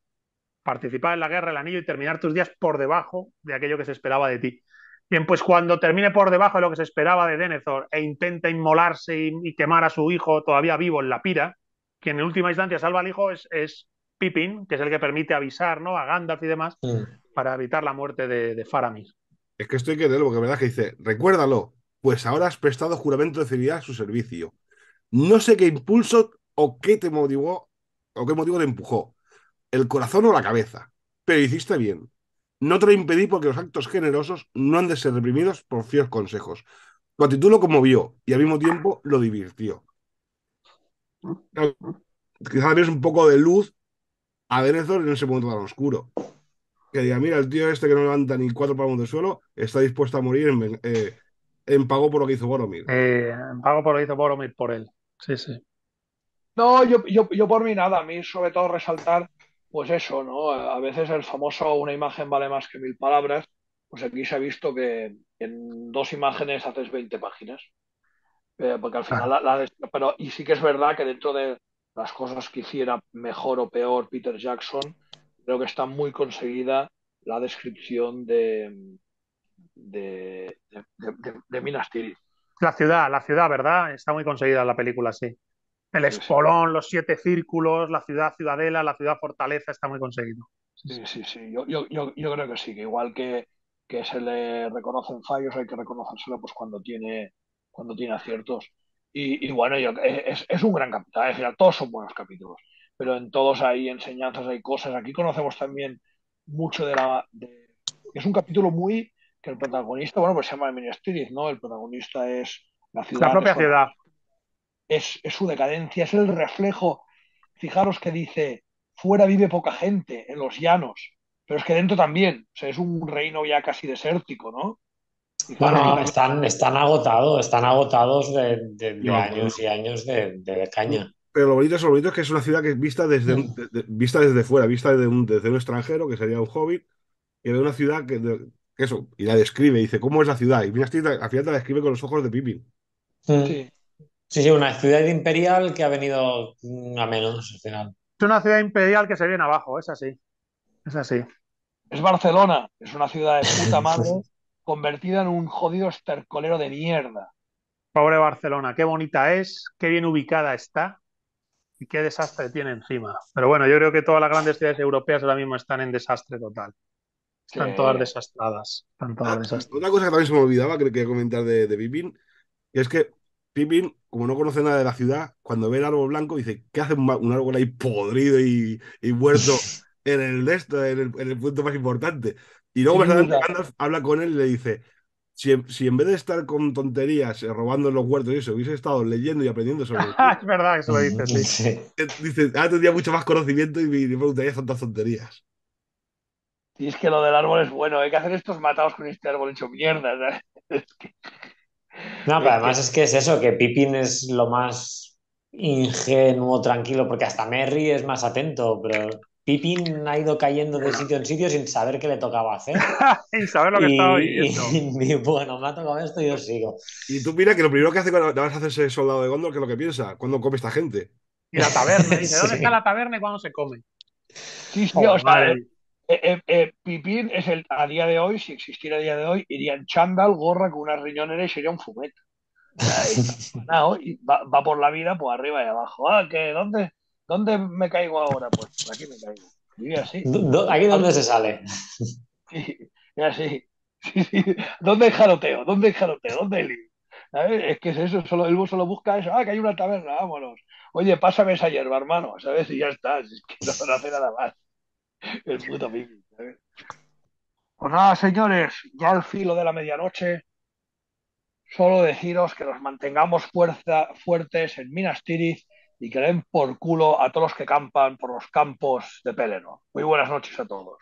participar en la guerra del anillo y terminar tus días por debajo de aquello que se esperaba de ti. Bien, pues cuando termine por debajo de lo que se esperaba de Denethor e intenta inmolarse y, quemar a su hijo todavía vivo en la pira, quien en última instancia salva al hijo es, Pippin, que es el que permite avisar ¿no? a Gandalf y demás para evitar la muerte de, de Es que estoy que lo que verdad que dice, recuérdalo, pues ahora has prestado juramento de fidelidad a su servicio. No sé qué impulso o qué te motivó o qué motivo te empujó, el corazón o la cabeza, pero hiciste bien. No te lo impedí porque los actos generosos no han de ser reprimidos por fieros consejos. Tu actitud lo conmovió y al mismo tiempo lo divirtió. Quizás es un poco de luz a Denethor en ese momento tan oscuro. Que diga, mira, el tío este que no levanta ni cuatro palmos de suelo está dispuesto a morir eh, en, pago por lo que hizo Boromir. Eh, en pago por lo que hizo Boromir por él. Sí, sí. No, yo, yo por mí nada. A mí, sobre todo, resaltar pues eso, ¿no? A veces el famoso una imagen vale más que mil palabras, pues aquí se ha visto que en dos imágenes haces 20 páginas. Eh, porque al final, ah. la, pero y sí que es verdad que dentro de las cosas que hiciera mejor o peor Peter Jackson, creo que está muy conseguida la descripción de, de, de, Minas Tirith. La ciudad, la ciudad, ¿verdad? Está muy conseguida la película, sí. El espolón, los siete círculos, la ciudad ciudadela, la ciudad fortaleza, está muy conseguido. Sí, sí, sí. Yo, yo, yo, yo creo que sí, que igual que, se le reconocen fallos, hay que reconocérselo pues cuando tiene, cuando tiene aciertos. Y, bueno, eh, es, un gran capítulo, es decir, todos son buenos capítulos, pero en todos hay enseñanzas, hay cosas. Aquí conocemos también mucho de la... es un capítulo muy que el protagonista, bueno, pues se llama el ¿no? El protagonista es la ciudad. La propia ciudad es, su decadencia, es el reflejo. Fijaros que dice, fuera vive poca gente, en los llanos, pero es que dentro también, o sea, es un reino ya casi desértico, ¿no? Bueno, están, están agotados, están agotados de, años y años de, caña. Pero lo bonito, es, lo bonito es que es una ciudad que es vista desde, vista desde fuera, vista desde un, extranjero, que sería un hobbit, y es una ciudad que, eso, y la describe, dice, ¿cómo es la ciudad? Y mira, este al final te la describe con los ojos de Pippin. Mm. Sí. Sí, sí, una ciudad imperial que ha venido mm, a menos al final. Es una ciudad imperial que se viene abajo, es así. Es así. Es Barcelona, es una ciudad de puta [LAUGHS] madre convertida en un jodido estercolero de mierda. Pobre Barcelona, qué bonita es, qué bien ubicada está y qué desastre tiene encima. Pero bueno, yo creo que todas las grandes ciudades europeas ahora mismo están en desastre total. Están todas desastradas. Están ah, cosa que también se me olvidaba, que quería comentar de, de es que Pippin, como no conoce nada de la ciudad, cuando ve el árbol blanco dice, ¿qué hace un, árbol ahí podrido y, y muerto [LAUGHS] en el en el, punto más importante? Y luego Gandalf habla con él y le dice, si, en vez de estar con tonterías eh, robando los huertos y eso, hubiese estado leyendo y aprendiendo sobre... [LAUGHS] es verdad que se lo mm, dice, sí. Eh, dice, ah, tendría mucho más conocimiento y me, preguntaría tantas tonterías. Y es que lo del árbol es bueno, hay que hacer estos matados con este árbol hecho mierda. [LAUGHS] Es que... No, eh, pero además es que es eso, que Pippin es lo más ingenuo, tranquilo, porque hasta Merry es más atento, pero Pippin ha ido cayendo de sitio en sitio sin saber qué le tocaba hacer. [LAUGHS] sin saber lo que estaba oyendo. [LAUGHS] Y, bueno, me ha tocado esto y yo sigo. Y tú mira que lo primero que hace cuando vas a hacerse soldado de Gondor, que es lo que piensa, cuando come esta gente. Y la taberna, dice, [LAUGHS] ¿dónde está la taberna y cuándo se come? Sí, oh, Dios, eh, eh, eh, Pipín es el, a día de hoy, si existiera a día de hoy, iría en chándal, gorra con unas riñonera y sería un fumeta. [LAUGHS] y va, por la vida, pues arriba y abajo. Ah, que ¿dónde, ¿dónde me caigo ahora? Pues aquí me caigo. así. ¿Aquí dónde se sale? así. ¿Dónde el jaroteo? ¿Dónde el jaroteo? ¿Dónde Es que es eso, solo, el solo busca eso. Ah, que hay una taberna, vámonos. Oye, pásame esa hierba, hermano, ¿sabes? Y ya está. Es que no, no hace nada más. [LAUGHS] El puto Pues nada, señores, ya al filo de la medianoche, solo deciros que nos mantengamos fuerza, fuertes en Minas Tirith y que den por culo a todos los que campan por los campos de Peleno. Muy buenas noches a todos.